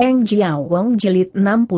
Eng Jiao Wong jilid 60.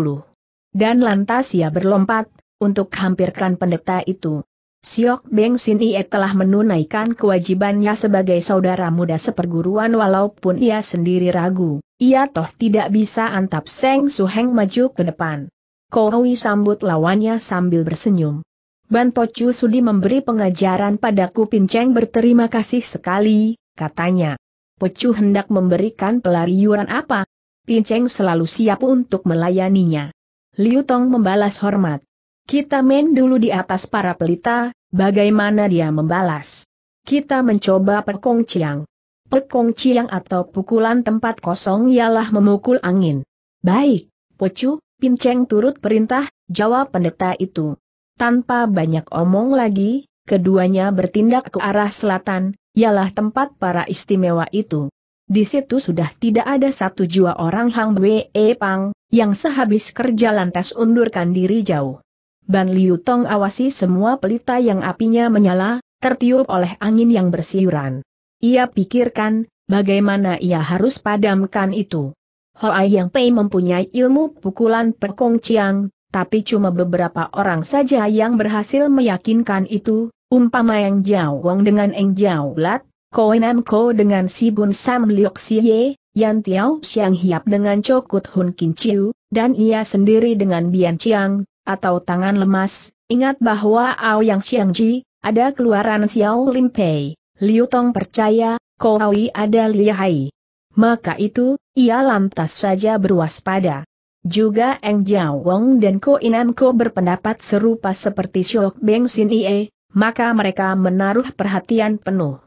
Dan lantas ia berlompat, untuk hampirkan pendeta itu. Siok Beng Sin Ie telah menunaikan kewajibannya sebagai saudara muda seperguruan walaupun ia sendiri ragu, ia toh tidak bisa antap Seng Su Heng maju ke depan. Kowi sambut lawannya sambil bersenyum. Ban Po Chu Sudi memberi pengajaran padaku Cheng berterima kasih sekali, katanya. Pecuh hendak memberikan pelariuran apa, Pinceng selalu siap untuk melayaninya. Liu Tong membalas hormat. Kita main dulu di atas para pelita, bagaimana dia membalas. Kita mencoba Pekong ciang. Pekong ciang atau pukulan tempat kosong ialah memukul angin. Baik, Pocu, Pinceng turut perintah, jawab pendeta itu. Tanpa banyak omong lagi, keduanya bertindak ke arah selatan, ialah tempat para istimewa itu. Di situ sudah tidak ada satu jiwa orang Hang Wei Pang, yang sehabis kerja lantas undurkan diri jauh. Ban Liu Tong awasi semua pelita yang apinya menyala, tertiup oleh angin yang bersiuran. Ia pikirkan, bagaimana ia harus padamkan itu. Hoai Yang Pei mempunyai ilmu pukulan Pekong Chiang, tapi cuma beberapa orang saja yang berhasil meyakinkan itu, umpama yang Jiao Wong dengan Eng Jiao Lat, Koenam Ko dengan Si Bun Sam Liok Siye, Yan Tiao Xiang Hiap dengan Cokut Hun Kin Chiu, dan ia sendiri dengan Bian Chiang, atau tangan lemas, ingat bahwa Ao Yang Xiang Ji, ada keluaran Xiao Lim Pei, Liu Tong percaya, Ko Aoi ada Hai. Maka itu, ia lantas saja berwaspada. Juga Eng Jiao Wong dan Ko Inam Ko berpendapat serupa seperti Shok Beng Sin Ie, maka mereka menaruh perhatian penuh.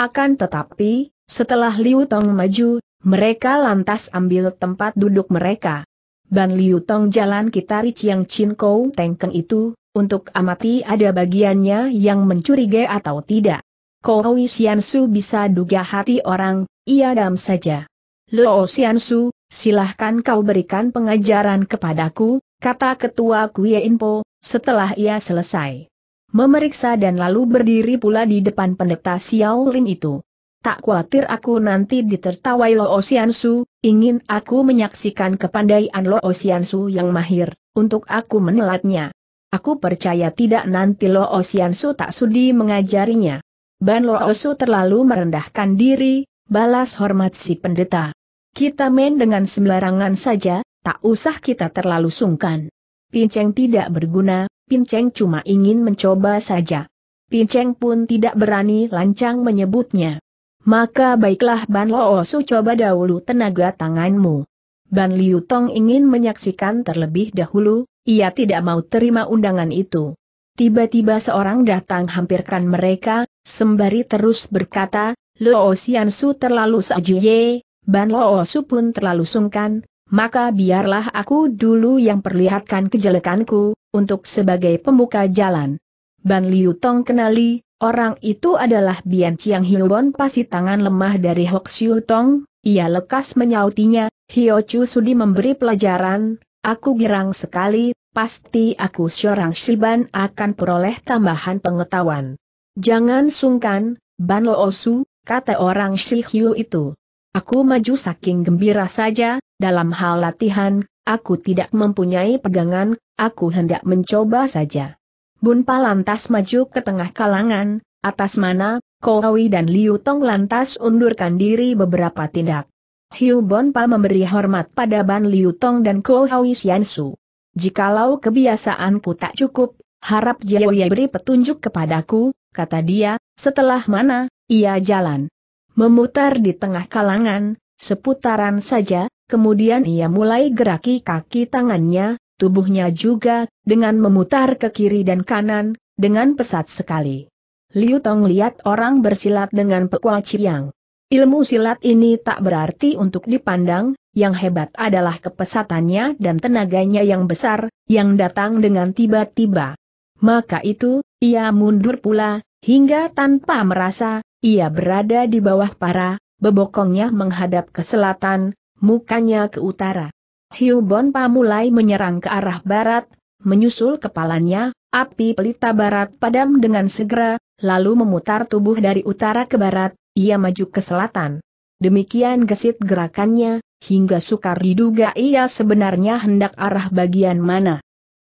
Akan tetapi, setelah Liu Tong maju, mereka lantas ambil tempat duduk mereka. Ban Liu Tong jalan kitari Chiang Chin Kou Tengkeng itu, untuk amati ada bagiannya yang mencurigai atau tidak. Kou Xiansu bisa duga hati orang, ia dam saja. Luo Xiansu, silahkan kau berikan pengajaran kepadaku, kata ketua Kuei Inpo, setelah ia selesai memeriksa dan lalu berdiri pula di depan pendeta Xiao Lin itu. Tak khawatir aku nanti ditertawai Lo Osiansu, ingin aku menyaksikan kepandaian Lo Osiansu yang mahir, untuk aku menelatnya. Aku percaya tidak nanti Lo Osiansu tak sudi mengajarinya. Ban Lo Osu terlalu merendahkan diri, balas hormat si pendeta. Kita main dengan sembarangan saja, tak usah kita terlalu sungkan. Pinceng tidak berguna, Pinceng cuma ingin mencoba saja. Pinceng pun tidak berani lancang menyebutnya. Maka baiklah Ban Loosu coba dahulu tenaga tanganmu. Ban Liu Tong ingin menyaksikan terlebih dahulu, ia tidak mau terima undangan itu. Tiba-tiba seorang datang hampirkan mereka, sembari terus berkata, Loo Su terlalu sajiye, Ban Loo pun terlalu sungkan, maka biarlah aku dulu yang perlihatkan kejelekanku, untuk sebagai pembuka jalan. Ban Liu Tong kenali, orang itu adalah Bian Chiang Hiobon Pasti tangan lemah dari Hok Siu Tong, ia lekas menyautinya, Hiu Chu Sudi memberi pelajaran, aku girang sekali, pasti aku seorang Shiban akan peroleh tambahan pengetahuan. Jangan sungkan, Ban Lo Osu, kata orang Shihu itu. Aku maju saking gembira saja, dalam hal latihan, aku tidak mempunyai pegangan, aku hendak mencoba saja. Bunpa lantas maju ke tengah kalangan, atas mana, Kowi dan Liu Tong lantas undurkan diri beberapa tindak. Hiu Bonpa memberi hormat pada Ban Liu Tong dan Kowi Xiansu. Jikalau kebiasaanku tak cukup, harap Jiaoye beri petunjuk kepadaku, kata dia, setelah mana, ia jalan. Memutar di tengah kalangan, seputaran saja, Kemudian ia mulai geraki kaki tangannya, tubuhnya juga, dengan memutar ke kiri dan kanan, dengan pesat sekali. Liu Tong lihat orang bersilat dengan Pekwa ciang. Ilmu silat ini tak berarti untuk dipandang, yang hebat adalah kepesatannya dan tenaganya yang besar, yang datang dengan tiba-tiba. Maka itu, ia mundur pula, hingga tanpa merasa, ia berada di bawah para, bebokongnya menghadap ke selatan, mukanya ke utara. Hiu Bonpa mulai menyerang ke arah barat, menyusul kepalanya, api pelita barat padam dengan segera, lalu memutar tubuh dari utara ke barat, ia maju ke selatan. Demikian gesit gerakannya, hingga sukar diduga ia sebenarnya hendak arah bagian mana.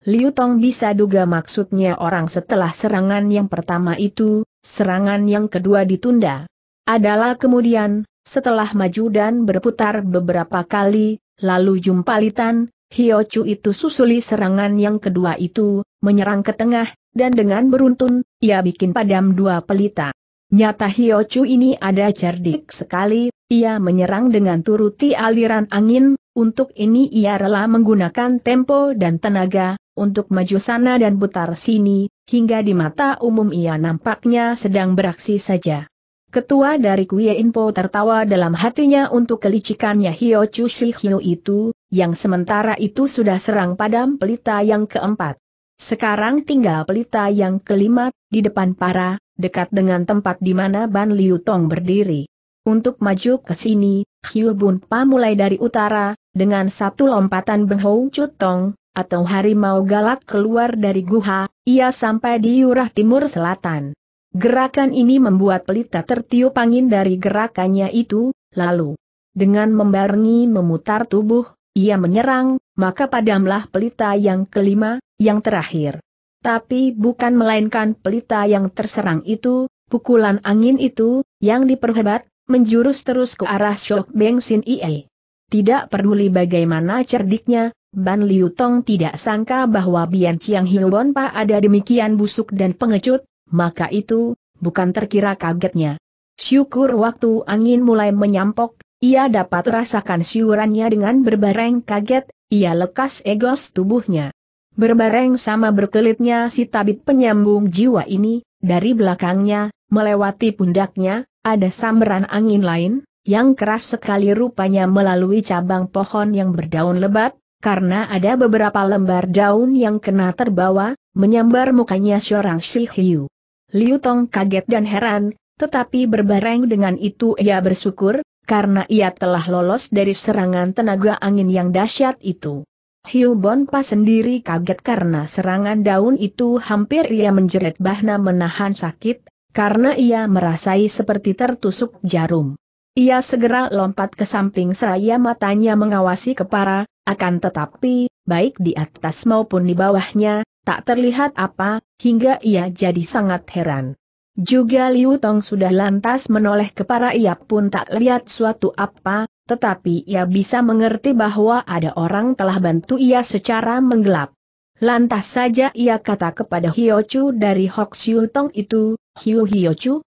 Liu Tong bisa duga maksudnya orang setelah serangan yang pertama itu, serangan yang kedua ditunda adalah kemudian, setelah maju dan berputar beberapa kali, lalu jumpalitan, Chu itu susuli serangan yang kedua itu, menyerang ke tengah, dan dengan beruntun, ia bikin padam dua pelita. Nyata Chu ini ada cerdik sekali, ia menyerang dengan turuti aliran angin, untuk ini ia rela menggunakan tempo dan tenaga, untuk maju sana dan putar sini, hingga di mata umum ia nampaknya sedang beraksi saja. Ketua dari Kuya Inpo tertawa dalam hatinya untuk kelicikannya Hio Chu Si Hio itu, yang sementara itu sudah serang padam pelita yang keempat. Sekarang tinggal pelita yang kelima, di depan para, dekat dengan tempat di mana Ban Liu Tong berdiri. Untuk maju ke sini, Hio Bun Pa mulai dari utara, dengan satu lompatan Chu Tong, atau harimau galak keluar dari guha, ia sampai di Yurah Timur Selatan. Gerakan ini membuat pelita tertiup angin dari gerakannya itu, lalu dengan membarengi memutar tubuh, ia menyerang, maka padamlah pelita yang kelima, yang terakhir. Tapi bukan melainkan pelita yang terserang itu, pukulan angin itu, yang diperhebat, menjurus terus ke arah Shok Beng Sin Ie. Tidak peduli bagaimana cerdiknya, Ban Liu Tong tidak sangka bahwa Bian Chiang Hiobon Pa ada demikian busuk dan pengecut, maka itu, bukan terkira kagetnya. Syukur waktu angin mulai menyampok, ia dapat rasakan siurannya dengan berbareng kaget, ia lekas egos tubuhnya. Berbareng sama berkelitnya si tabib penyambung jiwa ini, dari belakangnya, melewati pundaknya, ada sambaran angin lain, yang keras sekali rupanya melalui cabang pohon yang berdaun lebat, karena ada beberapa lembar daun yang kena terbawa, menyambar mukanya seorang Shih Hiu. Liu Tong kaget dan heran, tetapi berbareng dengan itu ia bersyukur, karena ia telah lolos dari serangan tenaga angin yang dahsyat itu. Hiu Bonpa sendiri kaget karena serangan daun itu hampir ia menjerit bahna menahan sakit, karena ia merasai seperti tertusuk jarum. Ia segera lompat ke samping seraya matanya mengawasi kepala, akan tetapi, baik di atas maupun di bawahnya, tak terlihat apa, hingga ia jadi sangat heran. Juga Liu Tong sudah lantas menoleh ke para ia pun tak lihat suatu apa, tetapi ia bisa mengerti bahwa ada orang telah bantu ia secara menggelap. Lantas saja ia kata kepada Chu dari Hok Siu Tong itu, Hiu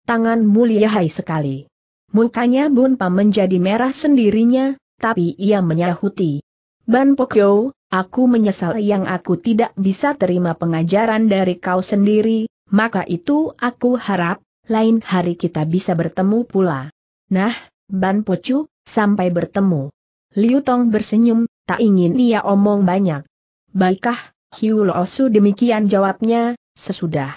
tangan mulia hai sekali. Mukanya Bun Pa menjadi merah sendirinya, tapi ia menyahuti. Ban Pokyo, Aku menyesal yang aku tidak bisa terima pengajaran dari kau sendiri, maka itu aku harap, lain hari kita bisa bertemu pula. Nah, Ban Pocu, sampai bertemu. Liu Tong bersenyum, tak ingin ia omong banyak. Baiklah, Hiu Loosu demikian jawabnya, sesudah.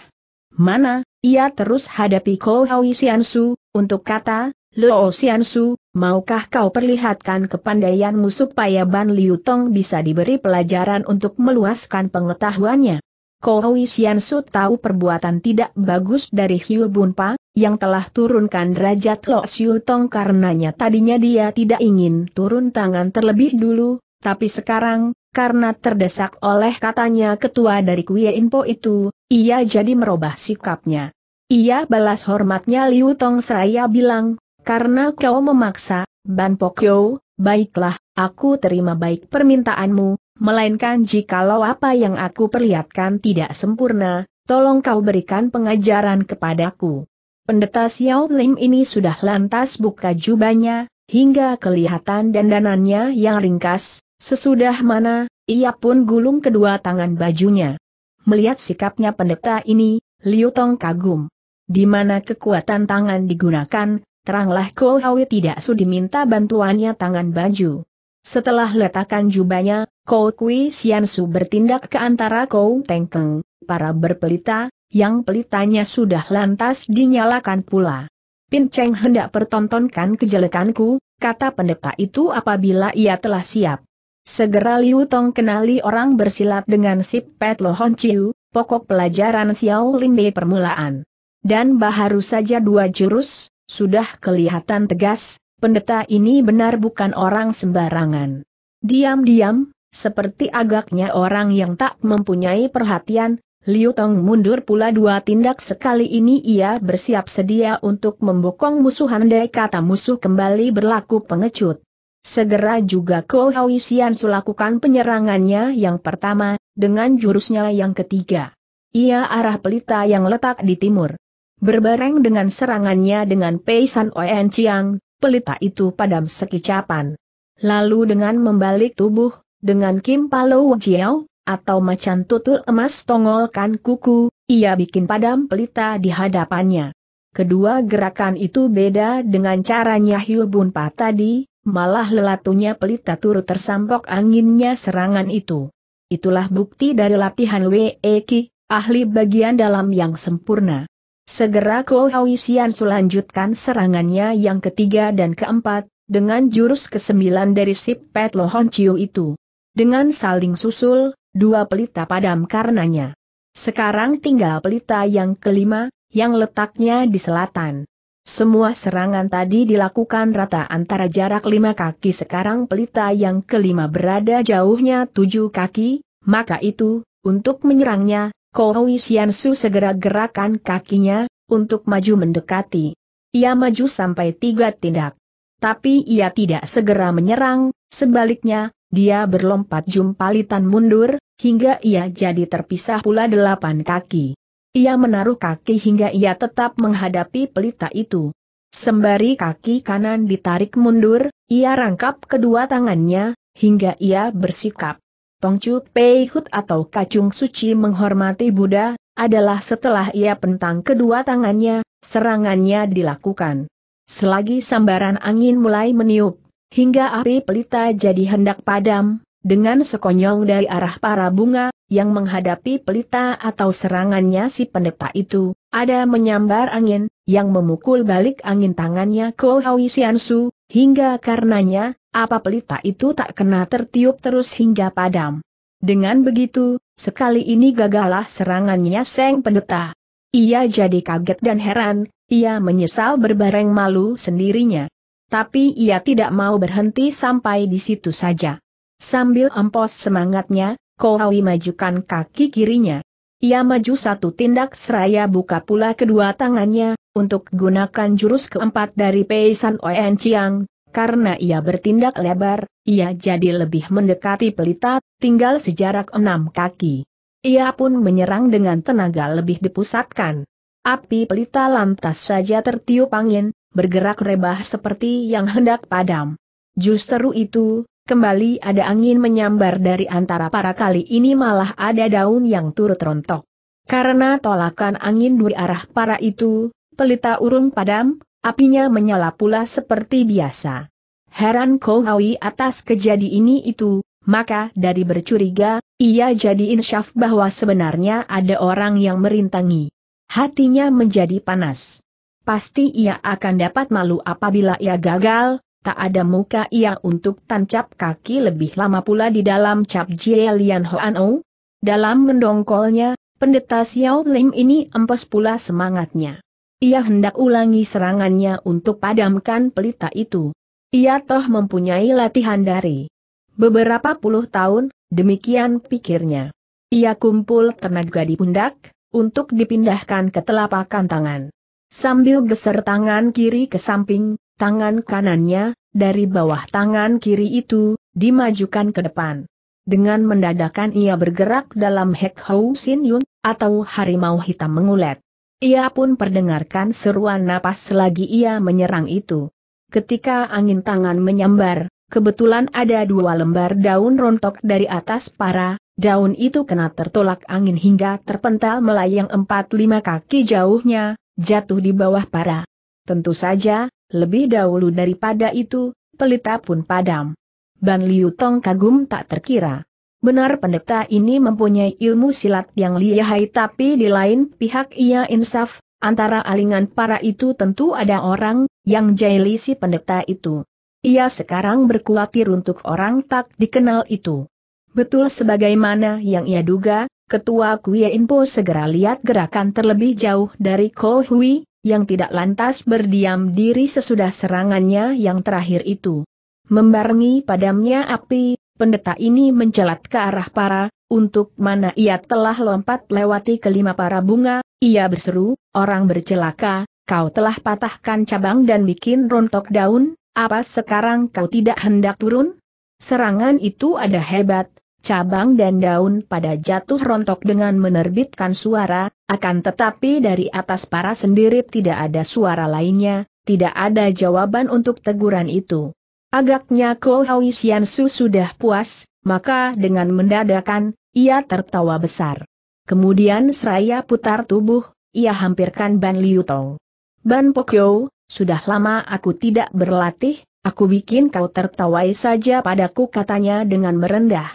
Mana, ia terus hadapi Kou Hao Xiansu, untuk kata, Loo Xiansu, Maukah kau perlihatkan kepandaianmu supaya Ban Liu Tong bisa diberi pelajaran untuk meluaskan pengetahuannya? Kau Sian Su tahu perbuatan tidak bagus dari Hiu Bunpa, yang telah turunkan derajat Lo Siu Tong karenanya tadinya dia tidak ingin turun tangan terlebih dulu, tapi sekarang, karena terdesak oleh katanya ketua dari Kuya Inpo itu, ia jadi merubah sikapnya. Ia balas hormatnya Liu Tong seraya bilang, karena kau memaksa, Ban Pokyo, baiklah, aku terima baik permintaanmu, melainkan jikalau apa yang aku perlihatkan tidak sempurna, tolong kau berikan pengajaran kepadaku. Pendeta Xiao Lim ini sudah lantas buka jubahnya, hingga kelihatan dandanannya yang ringkas, sesudah mana, ia pun gulung kedua tangan bajunya. Melihat sikapnya pendeta ini, Liu Tong kagum. Di mana kekuatan tangan digunakan, Teranglah Kohawi tidak sudi minta bantuannya tangan baju. Setelah letakkan jubahnya, Kou Kui Siansu bertindak ke antara Kou Tengkeng, para berpelita, yang pelitanya sudah lantas dinyalakan pula. Pin Cheng hendak pertontonkan kejelekanku, kata pendeta itu apabila ia telah siap. Segera Liu Tong kenali orang bersilat dengan sip Pet Lohon Chiu, pokok pelajaran Xiao Lin Bei permulaan. Dan baharu saja dua jurus, sudah kelihatan tegas, pendeta ini benar bukan orang sembarangan. Diam-diam, seperti agaknya orang yang tak mempunyai perhatian, Liu Tong mundur pula dua tindak sekali ini ia bersiap sedia untuk membokong musuh handai kata musuh kembali berlaku pengecut. Segera juga Ko Hoi Sian sulakukan penyerangannya yang pertama, dengan jurusnya yang ketiga. Ia arah pelita yang letak di timur. Berbareng dengan serangannya dengan Peisan Oen Chiang, pelita itu padam sekicapan. Lalu dengan membalik tubuh, dengan Kim Palo Jiao, atau macan tutul emas tongolkan kuku, ia bikin padam pelita di hadapannya. Kedua gerakan itu beda dengan caranya Hiu Bun Pa tadi, malah lelatunya pelita turut tersampok anginnya serangan itu. Itulah bukti dari latihan Wei Ki, ahli bagian dalam yang sempurna. Segera Klo Xian selanjutkan serangannya yang ketiga dan keempat, dengan jurus kesembilan dari Sip Pet Lohon Chiu itu. Dengan saling susul, dua pelita padam karenanya. Sekarang tinggal pelita yang kelima, yang letaknya di selatan. Semua serangan tadi dilakukan rata antara jarak lima kaki sekarang pelita yang kelima berada jauhnya tujuh kaki, maka itu, untuk menyerangnya, Kohui Xiansu segera gerakan kakinya, untuk maju mendekati. Ia maju sampai tiga tindak. Tapi ia tidak segera menyerang, sebaliknya, dia berlompat jumpalitan mundur, hingga ia jadi terpisah pula delapan kaki. Ia menaruh kaki hingga ia tetap menghadapi pelita itu. Sembari kaki kanan ditarik mundur, ia rangkap kedua tangannya, hingga ia bersikap Tongcu Pei Hut atau Kacung Suci menghormati Buddha, adalah setelah ia pentang kedua tangannya, serangannya dilakukan. Selagi sambaran angin mulai meniup, hingga api pelita jadi hendak padam, dengan sekonyong dari arah para bunga, yang menghadapi pelita atau serangannya si pendeta itu, ada menyambar angin, yang memukul balik angin tangannya Ko Hau Siansu, hingga karenanya, apa pelita itu tak kena tertiup terus hingga padam. Dengan begitu, sekali ini gagalah serangannya Seng Pendeta. Ia jadi kaget dan heran, ia menyesal berbareng malu sendirinya. Tapi ia tidak mau berhenti sampai di situ saja. Sambil empos semangatnya, Kohawi majukan kaki kirinya. Ia maju satu tindak seraya buka pula kedua tangannya, untuk gunakan jurus keempat dari Peisan Oen Chiang, karena ia bertindak lebar, ia jadi lebih mendekati pelita, tinggal sejarak enam kaki. Ia pun menyerang dengan tenaga lebih dipusatkan. Api pelita lantas saja tertiup angin, bergerak rebah seperti yang hendak padam. Justru itu, Kembali ada angin menyambar dari antara para kali ini malah ada daun yang turut rontok. Karena tolakan angin dari arah para itu, pelita urung padam, Apinya menyala pula seperti biasa. Heran Kohawi atas kejadian ini itu, maka dari bercuriga, ia jadi insyaf bahwa sebenarnya ada orang yang merintangi. Hatinya menjadi panas. Pasti ia akan dapat malu apabila ia gagal, tak ada muka ia untuk tancap kaki lebih lama pula di dalam cap Jie Lian Hoan Dalam mendongkolnya, pendeta Xiao Lim ini empes pula semangatnya. Ia hendak ulangi serangannya untuk padamkan pelita itu. Ia toh mempunyai latihan dari beberapa puluh tahun, demikian pikirnya. Ia kumpul tenaga di pundak, untuk dipindahkan ke telapak tangan. Sambil geser tangan kiri ke samping, tangan kanannya, dari bawah tangan kiri itu, dimajukan ke depan. Dengan mendadakan ia bergerak dalam Hek Hou Sin Yun, atau harimau hitam mengulet. Ia pun perdengarkan seruan napas selagi ia menyerang itu. Ketika angin tangan menyambar, kebetulan ada dua lembar daun rontok dari atas para, daun itu kena tertolak angin hingga terpental melayang empat lima kaki jauhnya, jatuh di bawah para. Tentu saja, lebih dahulu daripada itu, pelita pun padam. Ban Liu Tong kagum tak terkira. Benar pendeta ini mempunyai ilmu silat yang lihai tapi di lain pihak ia insaf, antara alingan para itu tentu ada orang, yang jahili si pendeta itu. Ia sekarang berkuatir untuk orang tak dikenal itu. Betul sebagaimana yang ia duga, Ketua Kuya Inpo segera lihat gerakan terlebih jauh dari kohui yang tidak lantas berdiam diri sesudah serangannya yang terakhir itu. Membarengi padamnya api, pendeta ini mencelat ke arah para, untuk mana ia telah lompat lewati kelima para bunga, ia berseru, orang bercelaka, kau telah patahkan cabang dan bikin rontok daun, apa sekarang kau tidak hendak turun? Serangan itu ada hebat, cabang dan daun pada jatuh rontok dengan menerbitkan suara, akan tetapi dari atas para sendiri tidak ada suara lainnya, tidak ada jawaban untuk teguran itu. Agaknya kau, Hoi Su sudah puas, maka dengan mendadakan, ia tertawa besar. Kemudian seraya putar tubuh, ia hampirkan Ban Liu Tong. Ban Pokyo, sudah lama aku tidak berlatih, aku bikin kau tertawai saja padaku katanya dengan merendah.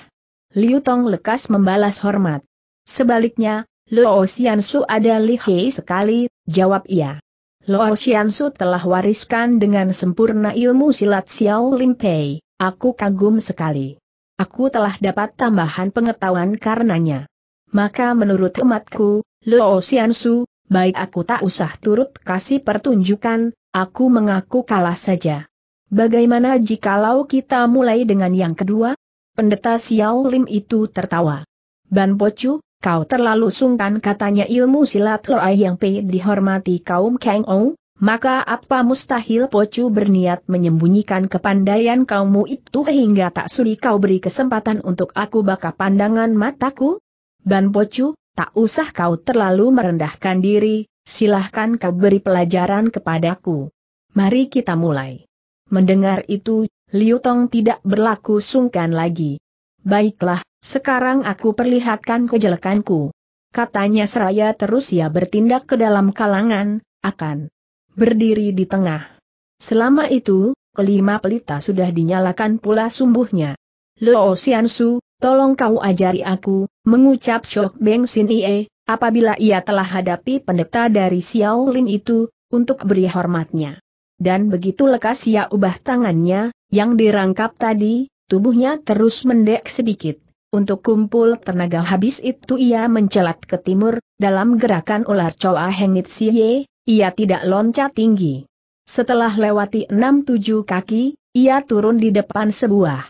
Liu Tong lekas membalas hormat. Sebaliknya, Luo Xian Su ada lihai sekali, jawab ia. Luo Xiansu telah wariskan dengan sempurna ilmu silat Xiao Limpei, aku kagum sekali. Aku telah dapat tambahan pengetahuan karenanya. Maka menurut umatku, Luo Xiansu, baik aku tak usah turut kasih pertunjukan, aku mengaku kalah saja. Bagaimana jikalau kita mulai dengan yang kedua? Pendeta Xiao Lim itu tertawa. Ban Pocu, Kau terlalu sungkan katanya ilmu silat Loai yang pei dihormati kaum Kang Ou, maka apa mustahil Pocu berniat menyembunyikan kepandaian kaummu itu hingga tak sudi kau beri kesempatan untuk aku baka pandangan mataku? Ban Pocu, tak usah kau terlalu merendahkan diri, silahkan kau beri pelajaran kepadaku. Mari kita mulai. Mendengar itu, Liu Tong tidak berlaku sungkan lagi. Baiklah, sekarang aku perlihatkan kejelekanku. Katanya seraya terus ia bertindak ke dalam kalangan, akan berdiri di tengah. Selama itu, kelima pelita sudah dinyalakan pula sumbuhnya. Lo Xiansu, tolong kau ajari aku, mengucap Shok Beng Sin Ie, apabila ia telah hadapi pendeta dari Xiao Lin itu, untuk beri hormatnya. Dan begitu lekas ia ubah tangannya, yang dirangkap tadi, Tubuhnya terus mendek sedikit. Untuk kumpul tenaga habis itu ia mencelat ke timur, dalam gerakan ular coa hengit siye, ia tidak loncat tinggi. Setelah lewati enam tujuh kaki, ia turun di depan sebuah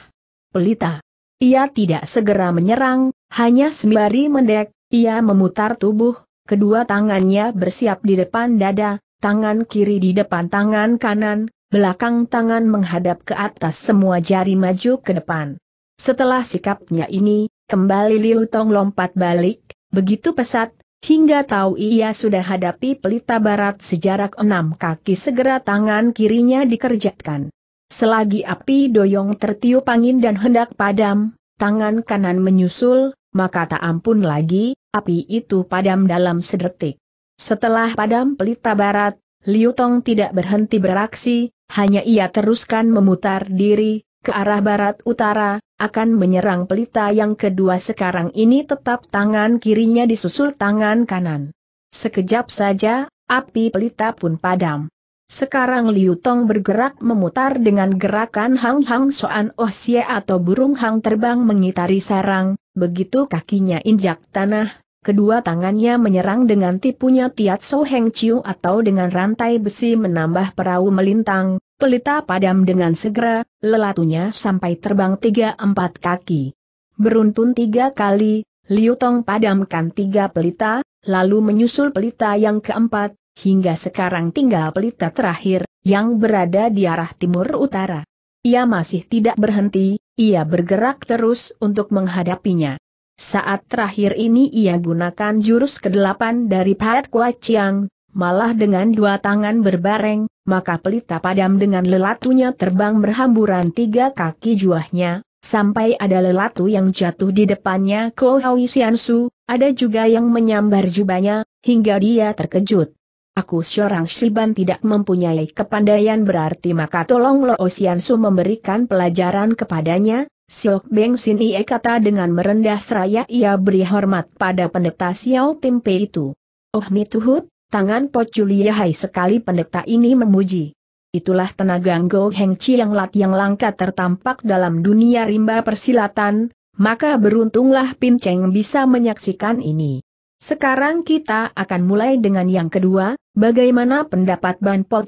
pelita. Ia tidak segera menyerang, hanya sembari mendek, ia memutar tubuh, kedua tangannya bersiap di depan dada, tangan kiri di depan tangan kanan, belakang tangan menghadap ke atas semua jari maju ke depan. Setelah sikapnya ini, kembali Liu Tong lompat balik, begitu pesat, hingga tahu ia sudah hadapi pelita barat sejarak enam kaki segera tangan kirinya dikerjakan. Selagi api doyong tertiup angin dan hendak padam, tangan kanan menyusul, maka tak ampun lagi, api itu padam dalam sedetik. Setelah padam pelita barat, Liu Tong tidak berhenti beraksi, hanya ia teruskan memutar diri, ke arah barat utara, akan menyerang pelita yang kedua sekarang ini tetap tangan kirinya disusul tangan kanan. Sekejap saja, api pelita pun padam. Sekarang Liu Tong bergerak memutar dengan gerakan Hang Hang Soan Oh Xie atau burung hang terbang mengitari sarang, begitu kakinya injak tanah, Kedua tangannya menyerang dengan tipunya Tiat So Heng Chiu atau dengan rantai besi menambah perahu melintang, pelita padam dengan segera, lelatunya sampai terbang tiga empat kaki. Beruntun tiga kali, Liu Tong padamkan tiga pelita, lalu menyusul pelita yang keempat, hingga sekarang tinggal pelita terakhir, yang berada di arah timur utara. Ia masih tidak berhenti, ia bergerak terus untuk menghadapinya. Saat terakhir ini ia gunakan jurus ke-8 dari Pat Kua Chiang, malah dengan dua tangan berbareng, maka pelita padam dengan lelatunya terbang berhamburan tiga kaki juahnya, sampai ada lelatu yang jatuh di depannya Ko Hoi Su, ada juga yang menyambar jubahnya, hingga dia terkejut. Aku seorang Shiban tidak mempunyai kepandaian berarti maka tolong Lo Osiansu memberikan pelajaran kepadanya, Siok Beng Sin Ie kata dengan merendah seraya ia beri hormat pada pendeta Xiao Timpe itu. Oh mituhut, tangan Po Julia sekali pendeta ini memuji. Itulah tenaga Go Heng Chi yang lat yang langka tertampak dalam dunia rimba persilatan, maka beruntunglah Pin Cheng bisa menyaksikan ini. Sekarang kita akan mulai dengan yang kedua, bagaimana pendapat Ban Po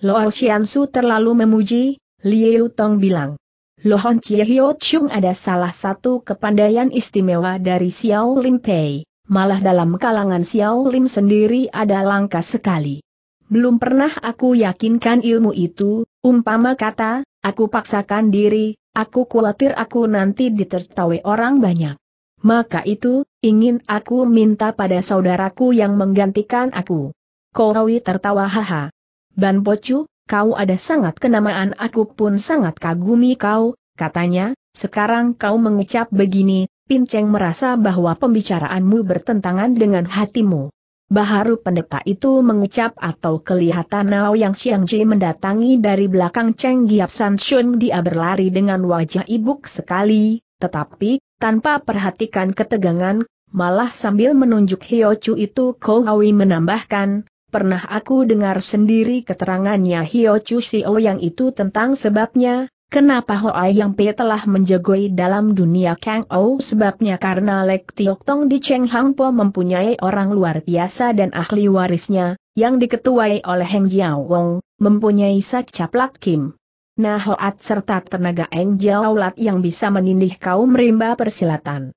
Luo Xiansu terlalu memuji, Liu Tong bilang. Lohon Chie Hyo Chung ada salah satu kepandaian istimewa dari Xiao Lim Pei, malah dalam kalangan Xiao Lim sendiri ada langka sekali. Belum pernah aku yakinkan ilmu itu, umpama kata, aku paksakan diri, aku khawatir aku nanti ditertawai orang banyak. Maka itu, ingin aku minta pada saudaraku yang menggantikan aku. Korawi tertawa haha. Ban Pocu, kau ada sangat kenamaan aku pun sangat kagumi kau, katanya, sekarang kau mengucap begini, Pinceng merasa bahwa pembicaraanmu bertentangan dengan hatimu. Baharu pendeta itu mengucap atau kelihatan Nao Yang Ji mendatangi dari belakang Cheng Giap San Shun dia berlari dengan wajah ibuk sekali, tetapi, tanpa perhatikan ketegangan, malah sambil menunjuk Hyo Chu itu hui menambahkan, pernah aku dengar sendiri keterangannya Hio Chu Sio yang itu tentang sebabnya, Kenapa Hoa Yang Pe telah menjagoi dalam dunia Kang Ou sebabnya karena Lek Tiok Tong di Cheng Hang Po mempunyai orang luar biasa dan ahli warisnya, yang diketuai oleh Heng Jiao Wong, mempunyai Sacaplak Kim. Nah Hoat serta tenaga Eng Jiao Lat yang bisa menindih kaum rimba persilatan.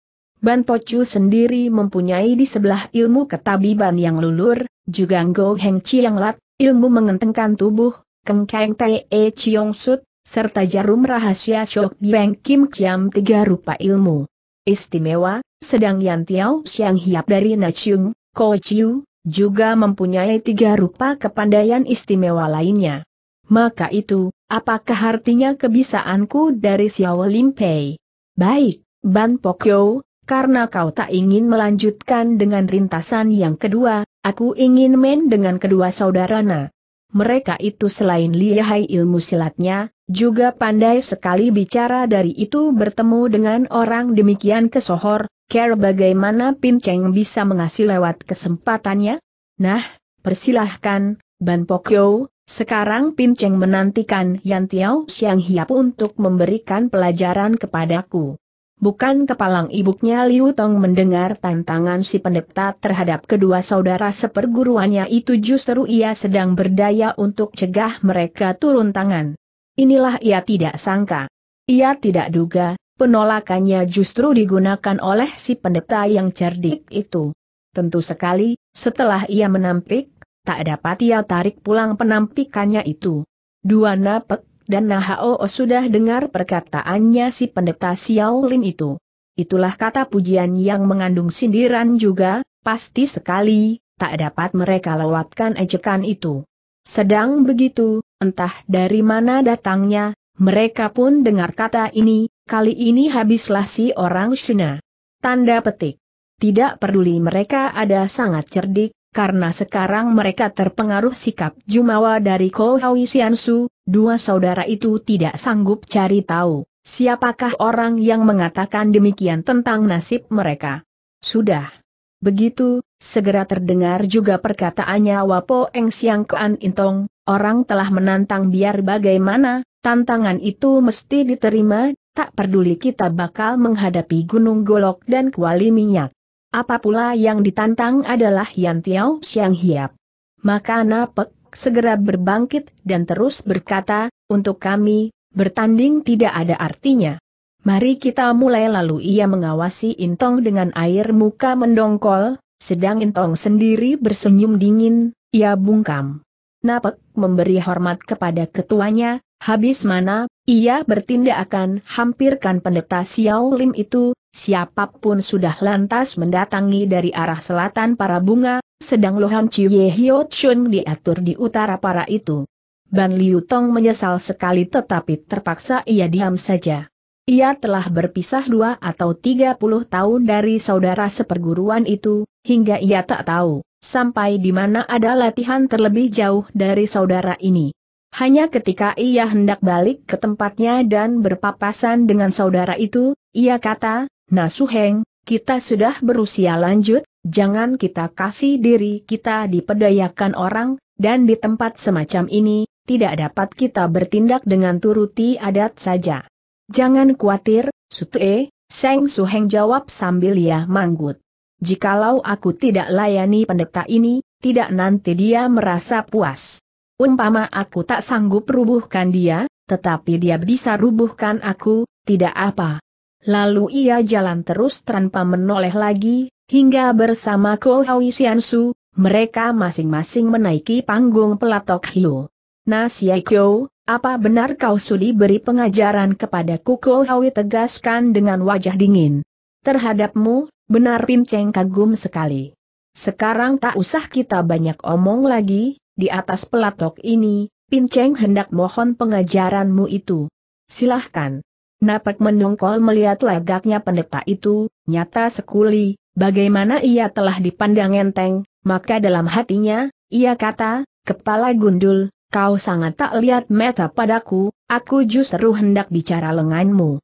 Ban Pocu sendiri mempunyai di sebelah ilmu ketabiban yang lulur, juga Ngo Heng Chiang Lat, ilmu mengentengkan tubuh, Keng Kang Tae e Chiong Sut, serta jarum rahasia Shok Beng Kim Chiam tiga rupa ilmu. Istimewa, sedang Yan Tiao Siang Hiap dari Chung, Ko Chiu, juga mempunyai tiga rupa kepandaian istimewa lainnya. Maka itu, apakah artinya kebisaanku dari Xiao Limpei? Baik, Ban Pokyo, karena kau tak ingin melanjutkan dengan rintasan yang kedua, aku ingin main dengan kedua saudarana. Mereka itu selain lihai ilmu silatnya, juga pandai sekali bicara dari itu bertemu dengan orang demikian kesohor, care bagaimana Pinceng bisa mengasih lewat kesempatannya? Nah, persilahkan, Ban Pokyo, sekarang Pinceng menantikan Yan Tiao Xiang Hiap untuk memberikan pelajaran kepadaku. Bukan kepalang ibunya Liu Tong mendengar tantangan si pendeta terhadap kedua saudara seperguruannya itu justru ia sedang berdaya untuk cegah mereka turun tangan. Inilah ia tidak sangka. Ia tidak duga, penolakannya justru digunakan oleh si pendeta yang cerdik itu. Tentu sekali, setelah ia menampik, tak dapat ia tarik pulang penampikannya itu. Dua napek, dan Nahao sudah dengar perkataannya si pendeta Xiao Lin itu. Itulah kata pujian yang mengandung sindiran juga, pasti sekali, tak dapat mereka lewatkan ejekan itu. Sedang begitu, entah dari mana datangnya, mereka pun dengar kata ini, kali ini habislah si orang Sina. Tanda petik. Tidak peduli mereka ada sangat cerdik, karena sekarang mereka terpengaruh sikap Jumawa dari Kohawi Siansu, dua saudara itu tidak sanggup cari tahu, siapakah orang yang mengatakan demikian tentang nasib mereka. Sudah. Begitu, segera terdengar juga perkataannya Wapo Eng Siang Kuan Intong, orang telah menantang biar bagaimana, tantangan itu mesti diterima, tak peduli kita bakal menghadapi gunung golok dan kuali minyak. Apa pula yang ditantang adalah Yan Tiao Xiang Hiap. Maka Napek segera berbangkit dan terus berkata, untuk kami, bertanding tidak ada artinya. Mari kita mulai lalu ia mengawasi Intong dengan air muka mendongkol, sedang Intong sendiri bersenyum dingin, ia bungkam. Napek memberi hormat kepada ketuanya, Habis mana, ia bertindak akan hampirkan pendeta Xiao Lim itu, siapapun sudah lantas mendatangi dari arah selatan para bunga, sedang Lohan Chiye Hyo Chun diatur di utara para itu. Ban Liu Tong menyesal sekali tetapi terpaksa ia diam saja. Ia telah berpisah dua atau tiga puluh tahun dari saudara seperguruan itu, hingga ia tak tahu, sampai di mana ada latihan terlebih jauh dari saudara ini. Hanya ketika ia hendak balik ke tempatnya dan berpapasan dengan saudara itu, ia kata, Nasuheng, kita sudah berusia lanjut, jangan kita kasih diri kita dipedayakan orang, dan di tempat semacam ini, tidak dapat kita bertindak dengan turuti adat saja. Jangan khawatir, Sutue, Seng Suheng jawab sambil ia manggut. Jikalau aku tidak layani pendeta ini, tidak nanti dia merasa puas. Umpama aku tak sanggup rubuhkan dia, tetapi dia bisa rubuhkan aku, tidak apa. Lalu ia jalan terus tanpa menoleh lagi, hingga bersama Ko Hoi Siansu, mereka masing-masing menaiki panggung pelatok Hiu. Nasiai Kyo, apa benar kau sudi beri pengajaran kepadaku Ko Hoi tegaskan dengan wajah dingin. Terhadapmu, benar Pinceng kagum sekali. Sekarang tak usah kita banyak omong lagi, di atas pelatok ini, Pinceng hendak mohon pengajaranmu itu. Silahkan. Napak mendongkol melihat lagaknya pendeta itu, nyata sekuli, bagaimana ia telah dipandang enteng, maka dalam hatinya, ia kata, kepala gundul, kau sangat tak lihat meta padaku, aku justru hendak bicara lenganmu.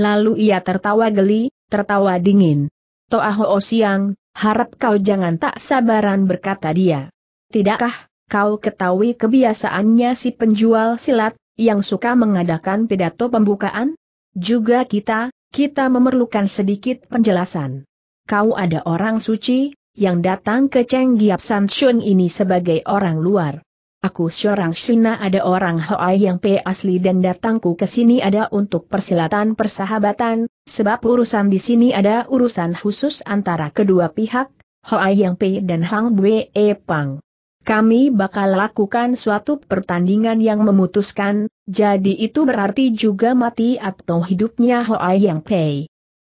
Lalu ia tertawa geli, tertawa dingin. Toaho siang, harap kau jangan tak sabaran berkata dia. Tidakkah kau ketahui kebiasaannya si penjual silat, yang suka mengadakan pidato pembukaan? Juga kita, kita memerlukan sedikit penjelasan. Kau ada orang suci, yang datang ke Cheng Giap San Shun ini sebagai orang luar. Aku seorang Sina ada orang Hoai yang pe asli dan datangku ke sini ada untuk persilatan persahabatan, sebab urusan di sini ada urusan khusus antara kedua pihak, Hoai yang pe dan Hang Bue Pang. Kami bakal lakukan suatu pertandingan yang memutuskan, jadi itu berarti juga mati atau hidupnya Hoa Yang Pei.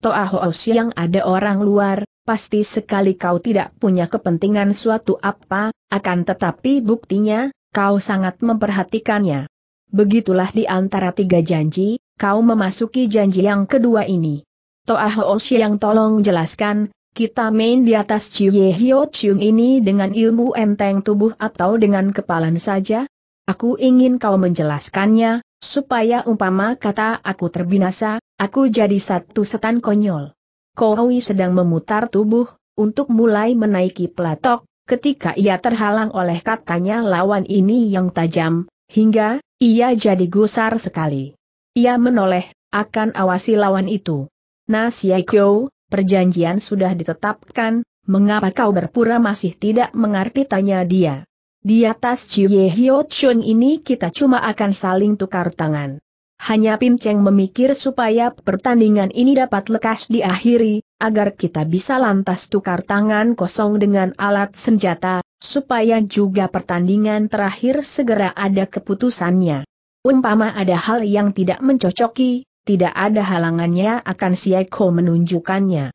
Toa Hoos yang ada orang luar, pasti sekali kau tidak punya kepentingan suatu apa, akan tetapi buktinya, kau sangat memperhatikannya. Begitulah di antara tiga janji, kau memasuki janji yang kedua ini. Toa Hoos yang tolong jelaskan, kita main di atas ye Hyo Chung ini dengan ilmu enteng tubuh atau dengan kepalan saja? Aku ingin kau menjelaskannya, supaya umpama kata aku terbinasa, aku jadi satu setan konyol. Kowi sedang memutar tubuh, untuk mulai menaiki pelatok, ketika ia terhalang oleh katanya lawan ini yang tajam, hingga, ia jadi gusar sekali. Ia menoleh, akan awasi lawan itu. Nah Siekyo, perjanjian sudah ditetapkan, mengapa kau berpura masih tidak mengerti tanya dia. Di atas Chie Hyo Chun ini kita cuma akan saling tukar tangan. Hanya Pinceng memikir supaya pertandingan ini dapat lekas diakhiri, agar kita bisa lantas tukar tangan kosong dengan alat senjata, supaya juga pertandingan terakhir segera ada keputusannya. Umpama ada hal yang tidak mencocoki, tidak ada halangannya akan si Eko menunjukkannya.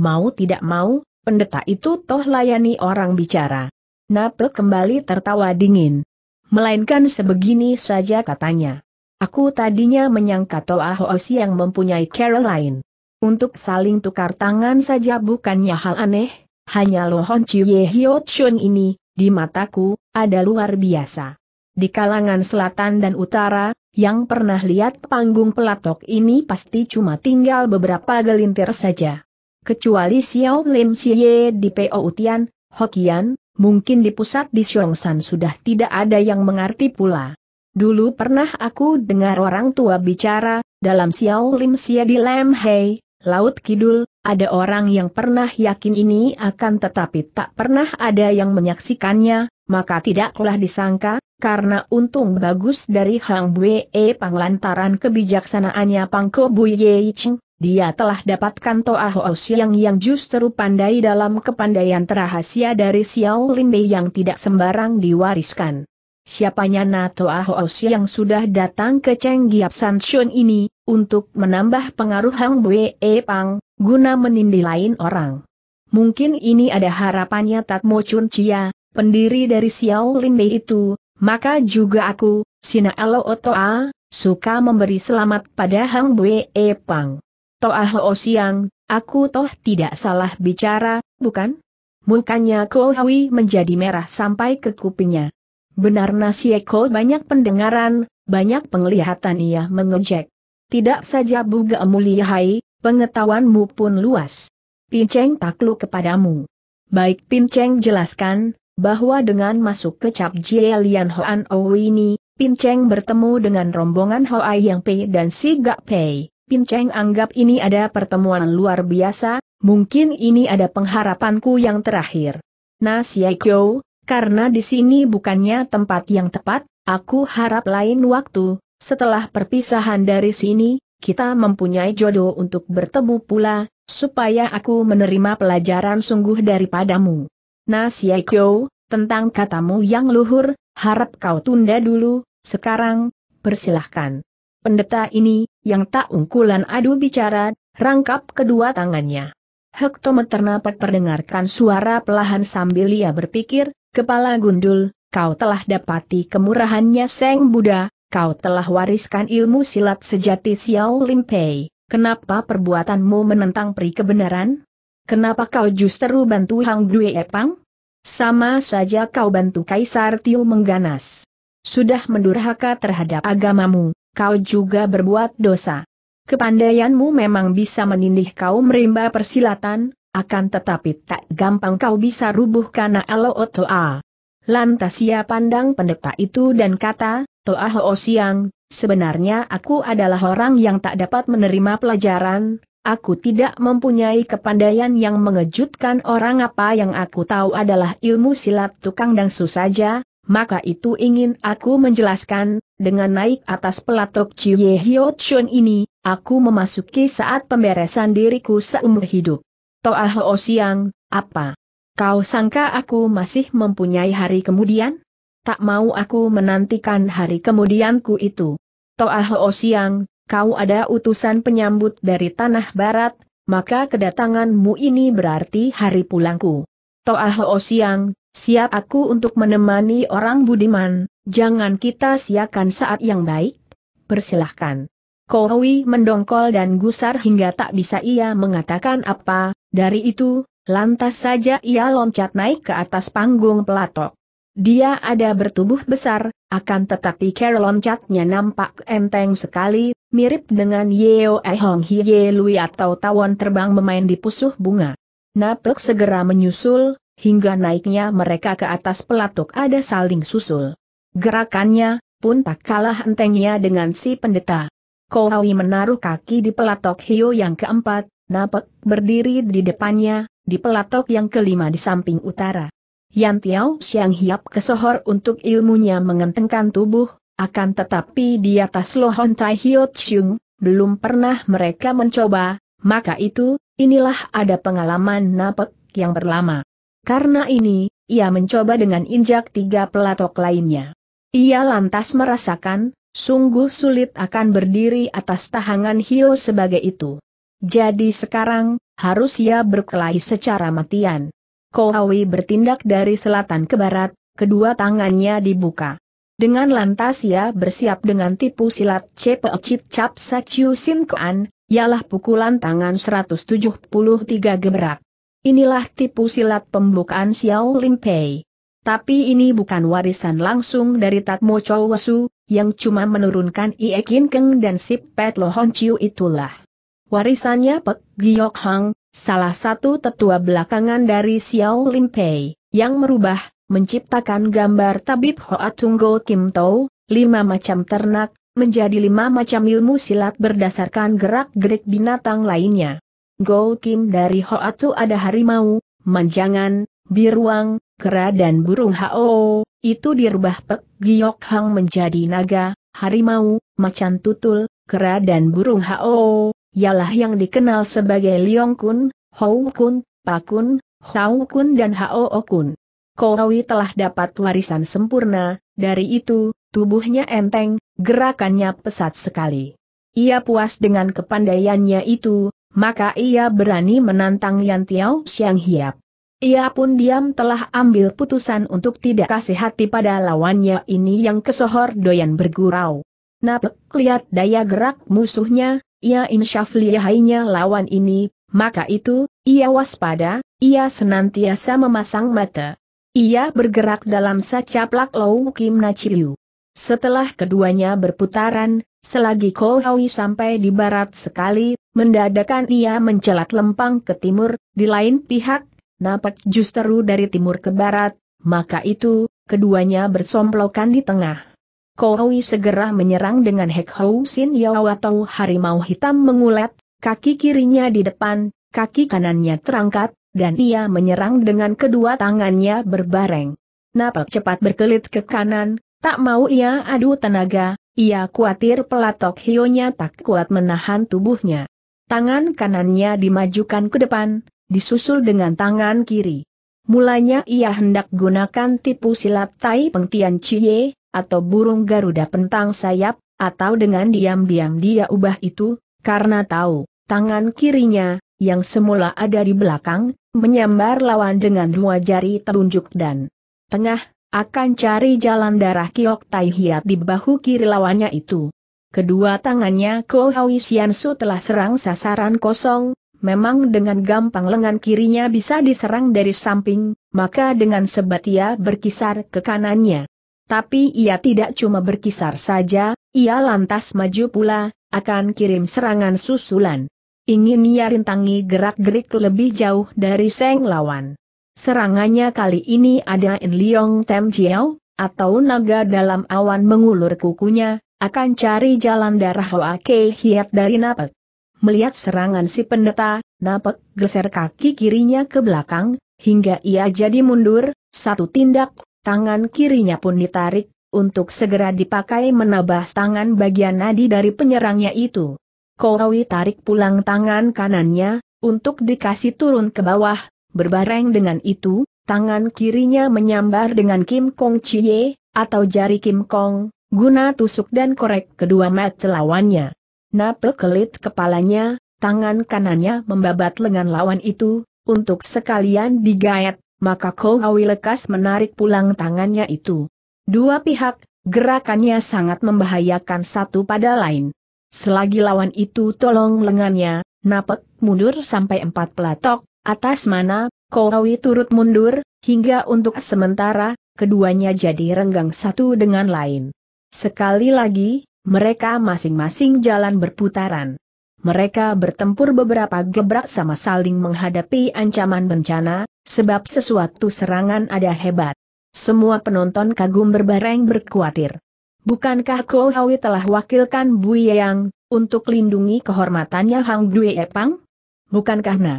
Mau tidak mau, pendeta itu toh layani orang bicara. Nape kembali tertawa dingin. Melainkan sebegini saja katanya. Aku tadinya menyangka Toa Hoosi yang mempunyai Caroline. Untuk saling tukar tangan saja bukannya hal aneh, hanya Lohon Ye Hyo Chun ini, di mataku, ada luar biasa di kalangan selatan dan utara, yang pernah lihat panggung pelatok ini pasti cuma tinggal beberapa gelintir saja. Kecuali Xiao Lim Xie di PO Utian, Hokian, mungkin di pusat di Xiongshan sudah tidak ada yang mengerti pula. Dulu pernah aku dengar orang tua bicara, dalam Xiao Lim Xie di Lam Hei, Laut Kidul, ada orang yang pernah yakin ini akan tetapi tak pernah ada yang menyaksikannya, maka tidaklah disangka, karena untung bagus dari Hang Bue Pang lantaran kebijaksanaannya Pangko Ye Ching, dia telah dapatkan Toa Ho Siang yang justru pandai dalam kepandaian terahasia dari Xiao Lin Mei yang tidak sembarang diwariskan. Siapanya Nato Ho Siang sudah datang ke Cheng Giap San Shun ini, untuk menambah pengaruh Hang Bue Pang, guna menindih lain orang. Mungkin ini ada harapannya Tatmo Chun Chia, pendiri dari Xiao Lin Linbei itu, maka juga aku, sina Elo Otoa, suka memberi selamat pada Hang Bue e Pang. Toa Ho Siang, aku toh tidak salah bicara, bukan? Mukanya Ko Hui menjadi merah sampai ke kupingnya. Benar Nasieko banyak pendengaran, banyak penglihatan ia mengejek. Tidak saja Buga Mulihai, pengetahuanmu pun luas. Pinceng takluk kepadamu. Baik Pinceng jelaskan, bahwa dengan masuk ke Cap Jie Hoan Oui ini, Pin Cheng bertemu dengan rombongan Hoai Yang Pei dan Si Gak Pei. Pin Cheng anggap ini ada pertemuan luar biasa, mungkin ini ada pengharapanku yang terakhir. Nah Siai Kyo, karena di sini bukannya tempat yang tepat, aku harap lain waktu, setelah perpisahan dari sini, kita mempunyai jodoh untuk bertemu pula, supaya aku menerima pelajaran sungguh daripadamu. Nah Nasiaikyo, tentang katamu yang luhur, harap kau tunda dulu, sekarang, persilahkan. Pendeta ini, yang tak ungkulan adu bicara, rangkap kedua tangannya. Hektometer napat perdengarkan suara pelahan sambil ia berpikir, kepala gundul, kau telah dapati kemurahannya Seng Buddha, kau telah wariskan ilmu silat sejati Xiao Limpei, kenapa perbuatanmu menentang peri kebenaran? Kenapa kau justru bantu Hang Dwi Epang? Sama saja kau bantu Kaisar Tiu mengganas. Sudah mendurhaka terhadap agamamu, kau juga berbuat dosa. Kepandaianmu memang bisa menindih kaum rimba persilatan, akan tetapi tak gampang kau bisa rubuhkan Naalo Toa. Lantas ia pandang pendeta itu dan kata, Toa Ho Siang, sebenarnya aku adalah orang yang tak dapat menerima pelajaran, Aku tidak mempunyai kepandaian yang mengejutkan orang apa yang aku tahu adalah ilmu silat tukang dangsu saja, maka itu ingin aku menjelaskan, dengan naik atas pelatok Chie Hyo Chun ini, aku memasuki saat pemberesan diriku seumur hidup. Toa Ho Siang, apa? Kau sangka aku masih mempunyai hari kemudian? Tak mau aku menantikan hari kemudianku itu. Toa Ho Siang, kau ada utusan penyambut dari tanah barat, maka kedatanganmu ini berarti hari pulangku. Toa Ho siang, siap aku untuk menemani orang budiman, jangan kita siakan saat yang baik. Persilahkan. Kowi mendongkol dan gusar hingga tak bisa ia mengatakan apa, dari itu, lantas saja ia loncat naik ke atas panggung pelatok. Dia ada bertubuh besar, akan tetapi care loncatnya nampak enteng sekali, mirip dengan Yeo Ai Hong Hye Lui atau tawon terbang memain di pusuh bunga. Napek segera menyusul, hingga naiknya mereka ke atas pelatuk ada saling susul. Gerakannya, pun tak kalah entengnya dengan si pendeta. Hui menaruh kaki di pelatok Hio yang keempat, Napek berdiri di depannya, di pelatok yang kelima di samping utara. Yan Tiao Xiang Hiap kesohor untuk ilmunya mengentengkan tubuh, akan tetapi di atas Lohon Tai Hyo Chung, belum pernah mereka mencoba, maka itu, inilah ada pengalaman napek yang berlama. Karena ini, ia mencoba dengan injak tiga pelatok lainnya. Ia lantas merasakan, sungguh sulit akan berdiri atas tahangan Hio sebagai itu. Jadi sekarang, harus ia berkelahi secara matian. Kohawi bertindak dari selatan ke barat, kedua tangannya dibuka. Dengan lantas ia bersiap dengan tipu silat Cepo Cip Cap Sachiu Sin Kuan, ialah pukulan tangan 173 gebrak. Inilah tipu silat pembukaan Xiao Lim Pei. Tapi ini bukan warisan langsung dari Tatmo Chow Wesu, yang cuma menurunkan Ie Kin Keng dan Sip Pet Lohon Chiu itulah. Warisannya Pek Giok Hang, salah satu tetua belakangan dari Xiao Lim Pei, yang merubah menciptakan gambar tabib Hoa Tunggo Kim Tau, lima macam ternak, menjadi lima macam ilmu silat berdasarkan gerak-gerik binatang lainnya. Go Kim dari Hoa Tu ada harimau, manjangan, biruang, kera dan burung Hao, itu dirubah Pek Giok Hang menjadi naga, harimau, macan tutul, kera dan burung Hao, ialah yang dikenal sebagai Liong Kun, Hou Kun, Pakun, Hau Kun dan Hao Kun. Korawi telah dapat warisan sempurna, dari itu, tubuhnya enteng, gerakannya pesat sekali. Ia puas dengan kepandaiannya itu, maka ia berani menantang Yan Tiao Xiang Hiap. Ia pun diam telah ambil putusan untuk tidak kasih hati pada lawannya ini yang kesohor doyan bergurau. Napek lihat daya gerak musuhnya, ia insyaf lihainya lawan ini, maka itu, ia waspada, ia senantiasa memasang mata. Ia bergerak dalam sacaplak Lou Kim Chiu. Setelah keduanya berputaran, selagi Ko Hui sampai di barat sekali, mendadakan ia mencelat lempang ke timur, di lain pihak, napak justru dari timur ke barat, maka itu, keduanya bersomplokan di tengah. Hui segera menyerang dengan Hek Hou Sin Yau atau harimau hitam mengulat, kaki kirinya di depan, kaki kanannya terangkat, dan ia menyerang dengan kedua tangannya berbareng. Napak cepat berkelit ke kanan, tak mau ia adu tenaga, ia khawatir pelatok hionya tak kuat menahan tubuhnya. Tangan kanannya dimajukan ke depan, disusul dengan tangan kiri. Mulanya ia hendak gunakan tipu silat tai pengtian cie, atau burung garuda pentang sayap, atau dengan diam-diam dia ubah itu, karena tahu, tangan kirinya, yang semula ada di belakang, menyambar lawan dengan dua jari telunjuk dan tengah, akan cari jalan darah Kiok Tai Hiat di bahu kiri lawannya itu. Kedua tangannya Ko Hawi Sian telah serang sasaran kosong, memang dengan gampang lengan kirinya bisa diserang dari samping, maka dengan sebatia berkisar ke kanannya. Tapi ia tidak cuma berkisar saja, ia lantas maju pula, akan kirim serangan susulan ingin ia rintangi gerak-gerik lebih jauh dari Seng lawan. Serangannya kali ini ada In Liong Tem Jiao, atau naga dalam awan mengulur kukunya, akan cari jalan darah Hoa Ke Hiat dari Napek. Melihat serangan si pendeta, Napek geser kaki kirinya ke belakang, hingga ia jadi mundur, satu tindak, tangan kirinya pun ditarik, untuk segera dipakai menabas tangan bagian nadi dari penyerangnya itu. Kowawi tarik pulang tangan kanannya, untuk dikasih turun ke bawah, berbareng dengan itu, tangan kirinya menyambar dengan Kim Kong Chie, atau jari Kim Kong, guna tusuk dan korek kedua mat lawannya. Nape kelit kepalanya, tangan kanannya membabat lengan lawan itu, untuk sekalian digayat, maka Kowawi lekas menarik pulang tangannya itu. Dua pihak, gerakannya sangat membahayakan satu pada lain. Selagi lawan itu tolong lengannya, napek mundur sampai empat pelatok, atas mana, Kowawi turut mundur, hingga untuk sementara, keduanya jadi renggang satu dengan lain. Sekali lagi, mereka masing-masing jalan berputaran. Mereka bertempur beberapa gebrak sama saling menghadapi ancaman bencana, sebab sesuatu serangan ada hebat. Semua penonton kagum berbareng berkuatir. Bukankah Klo Hawi telah wakilkan Bui Yang, untuk lindungi kehormatannya Hang Dwi Epang? Bukankah na?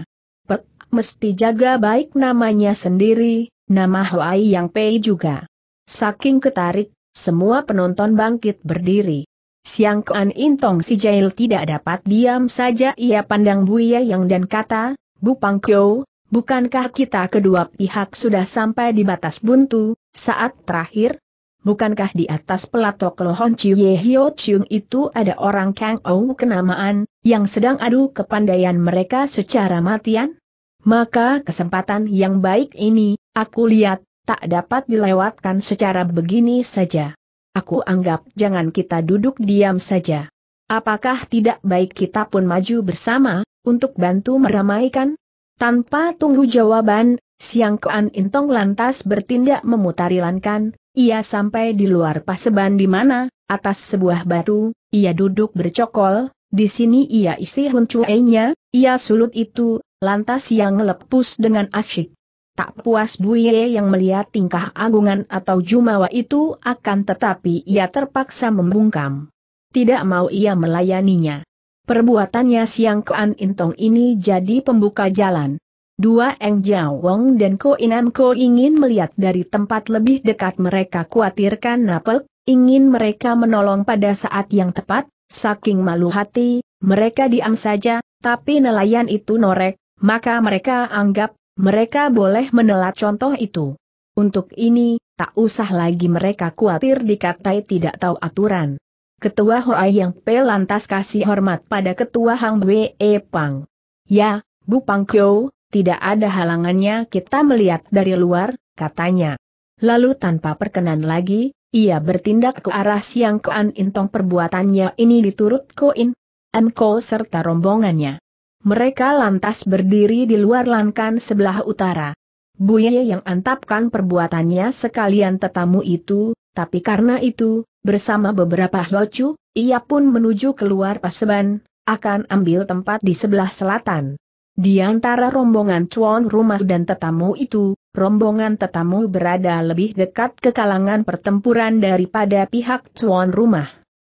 Pek, mesti jaga baik namanya sendiri, nama Huai Yang Pei juga. Saking ketarik, semua penonton bangkit berdiri. Siang Kuan Intong si Jail tidak dapat diam saja ia pandang Bui Yang dan kata, Bu Pang Kyo, bukankah kita kedua pihak sudah sampai di batas buntu, saat terakhir? bukankah di atas pelatok Lohon Ye Hyo Chung itu ada orang Kang Ou kenamaan, yang sedang adu kepandaian mereka secara matian? Maka kesempatan yang baik ini, aku lihat, tak dapat dilewatkan secara begini saja. Aku anggap jangan kita duduk diam saja. Apakah tidak baik kita pun maju bersama, untuk bantu meramaikan? Tanpa tunggu jawaban, Siang Kuan Intong lantas bertindak memutarilankan. Ia sampai di luar paseban di mana, atas sebuah batu, ia duduk bercokol, di sini ia isi huncuainya, ia sulut itu, lantas ia ngelepus dengan asyik. Tak puas Buye yang melihat tingkah agungan atau jumawa itu akan tetapi ia terpaksa membungkam. Tidak mau ia melayaninya. Perbuatannya Siang Kean Intong ini jadi pembuka jalan. Dua Eng Jiao Wong dan Ko Inam Ko ingin melihat dari tempat lebih dekat mereka khawatirkan Napel, ingin mereka menolong pada saat yang tepat, saking malu hati, mereka diam saja, tapi nelayan itu norek, maka mereka anggap, mereka boleh menelat contoh itu. Untuk ini, tak usah lagi mereka khawatir dikatai tidak tahu aturan. Ketua Hoai yang P lantas kasih hormat pada Ketua Hang Wee Pang. Ya, Bu Pang Kyo, tidak ada halangannya kita melihat dari luar, katanya. Lalu tanpa perkenan lagi, ia bertindak ke arah Siang Koan Intong perbuatannya ini diturut Koin, Mko serta rombongannya. Mereka lantas berdiri di luar lankan sebelah utara. Buye yang antapkan perbuatannya sekalian tetamu itu, tapi karena itu, bersama beberapa locu, ia pun menuju keluar paseban, akan ambil tempat di sebelah selatan. Di antara rombongan cuan rumah dan tetamu itu, rombongan tetamu berada lebih dekat ke kalangan pertempuran daripada pihak cuan rumah.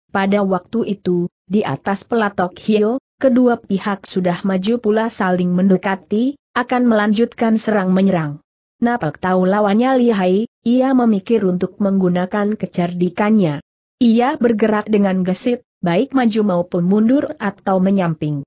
Pada waktu itu, di atas pelatok Hio, kedua pihak sudah maju pula saling mendekati, akan melanjutkan serang-menyerang. Napak tahu lawannya lihai, ia memikir untuk menggunakan kecerdikannya. Ia bergerak dengan gesit, baik maju maupun mundur atau menyamping.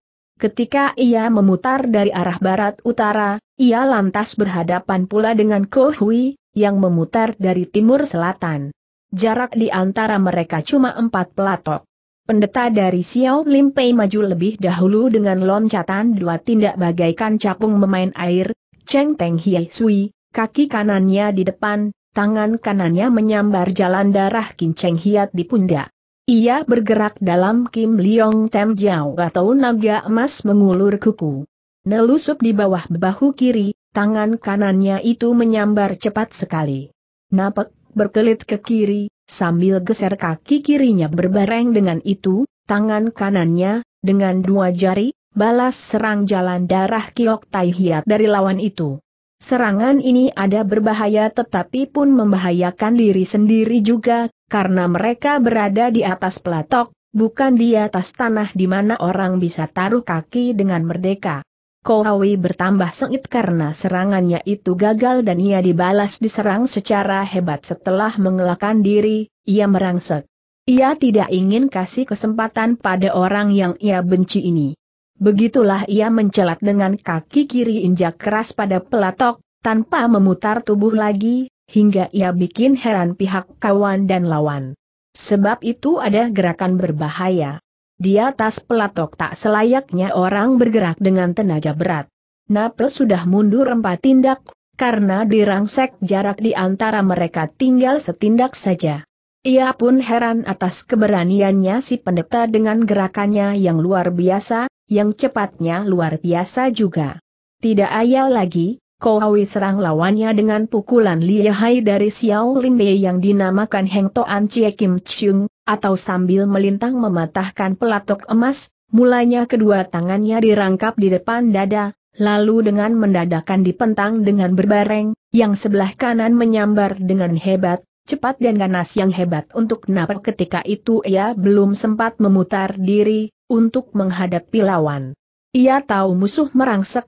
Ketika ia memutar dari arah barat utara, ia lantas berhadapan pula dengan Kohui, yang memutar dari timur selatan. Jarak di antara mereka cuma empat pelatok. Pendeta dari Xiao Limpei maju lebih dahulu dengan loncatan dua tindak bagaikan capung memain air, Cheng Teng Hie Sui, kaki kanannya di depan, tangan kanannya menyambar jalan darah Cheng Hiat di pundak. Ia bergerak dalam Kim Leong Tem Jiao atau naga emas mengulur kuku. Nelusup di bawah bahu kiri, tangan kanannya itu menyambar cepat sekali. Napak berkelit ke kiri, sambil geser kaki kirinya berbareng dengan itu, tangan kanannya, dengan dua jari, balas serang jalan darah Kiok Tai Hiat dari lawan itu. Serangan ini ada berbahaya tetapi pun membahayakan diri sendiri juga, karena mereka berada di atas pelatok, bukan di atas tanah di mana orang bisa taruh kaki dengan merdeka. Kohawi bertambah sengit karena serangannya itu gagal dan ia dibalas diserang secara hebat setelah mengelakkan diri, ia merangsek. Ia tidak ingin kasih kesempatan pada orang yang ia benci ini. Begitulah ia mencelat dengan kaki kiri injak keras pada pelatok, tanpa memutar tubuh lagi, hingga ia bikin heran pihak kawan dan lawan. Sebab itu ada gerakan berbahaya. Di atas pelatok tak selayaknya orang bergerak dengan tenaga berat. Nape sudah mundur empat tindak, karena dirangsek jarak di antara mereka tinggal setindak saja. Ia pun heran atas keberaniannya si pendeta dengan gerakannya yang luar biasa, yang cepatnya luar biasa juga. Tidak ayal lagi, Kowawi serang lawannya dengan pukulan lihai dari Xiao Lin Mei yang dinamakan Heng Toan Chie Kim Chung, atau sambil melintang mematahkan pelatok emas, mulanya kedua tangannya dirangkap di depan dada, lalu dengan mendadakan dipentang dengan berbareng, yang sebelah kanan menyambar dengan hebat, cepat dan ganas yang hebat untuk napak ketika itu ia belum sempat memutar diri, untuk menghadapi lawan. Ia tahu musuh merangsek,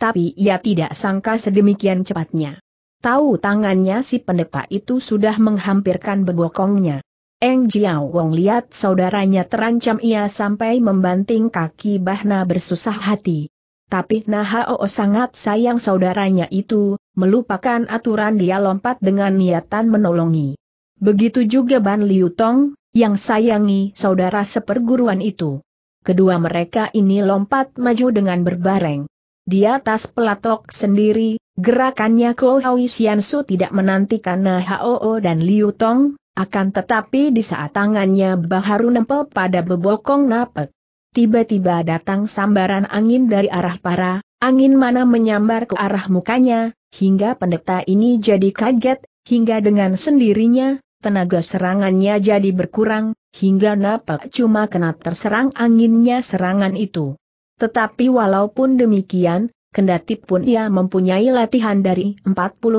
tapi ia tidak sangka sedemikian cepatnya. Tahu tangannya si pendeta itu sudah menghampirkan bebokongnya. Eng Jiao Wong lihat saudaranya terancam ia sampai membanting kaki Bahna bersusah hati. Tapi Nahao sangat sayang saudaranya itu, melupakan aturan dia lompat dengan niatan menolongi. Begitu juga Ban Liu Tong, yang sayangi saudara seperguruan itu. Kedua mereka ini lompat maju dengan berbareng. Di atas pelatok sendiri, gerakannya Ko Hoi Sian tidak menantikan Na Hoo dan Liu Tong, akan tetapi di saat tangannya baharu nempel pada bebokong napek. Tiba-tiba datang sambaran angin dari arah para, angin mana menyambar ke arah mukanya, hingga pendeta ini jadi kaget, hingga dengan sendirinya, tenaga serangannya jadi berkurang, hingga napak cuma kena terserang anginnya serangan itu. Tetapi walaupun demikian, kendati pun ia mempunyai latihan dari 40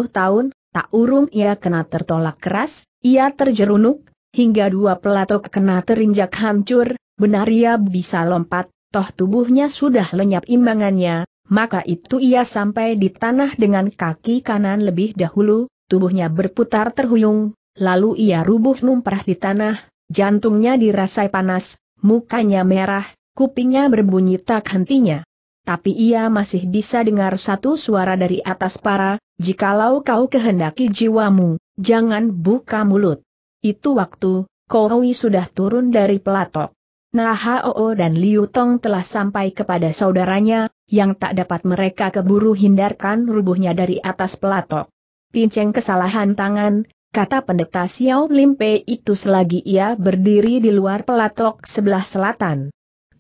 tahun, tak urung ia kena tertolak keras, ia terjerunuk, hingga dua pelatok kena terinjak hancur, benar ia bisa lompat, toh tubuhnya sudah lenyap imbangannya, maka itu ia sampai di tanah dengan kaki kanan lebih dahulu, tubuhnya berputar terhuyung, lalu ia rubuh numprah di tanah, jantungnya dirasai panas, mukanya merah, kupingnya berbunyi tak hentinya. Tapi ia masih bisa dengar satu suara dari atas para, jikalau kau kehendaki jiwamu, jangan buka mulut. Itu waktu, Kowi sudah turun dari pelatok. Nah Oo dan Liu Tong telah sampai kepada saudaranya, yang tak dapat mereka keburu hindarkan rubuhnya dari atas pelatok. Pinceng kesalahan tangan, kata pendeta Xiao Limpe itu selagi ia berdiri di luar pelatok sebelah selatan.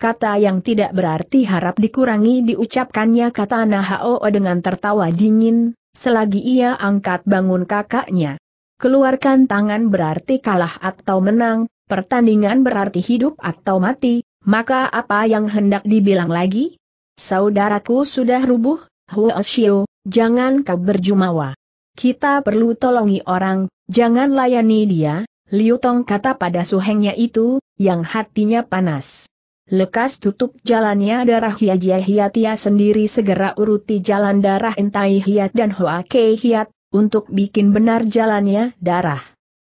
Kata yang tidak berarti harap dikurangi diucapkannya kata Nahao dengan tertawa dingin, selagi ia angkat bangun kakaknya. Keluarkan tangan berarti kalah atau menang, pertandingan berarti hidup atau mati, maka apa yang hendak dibilang lagi? Saudaraku sudah rubuh, Huo Shio, jangan kau berjumawa. Kita perlu tolongi orang, jangan layani dia, Liu Tong kata pada suhengnya itu, yang hatinya panas. Lekas tutup jalannya darah Hiat Hiat Hiat sendiri segera uruti jalan darah Entai Hiat dan Hoa Kei Hiat, untuk bikin benar jalannya darah.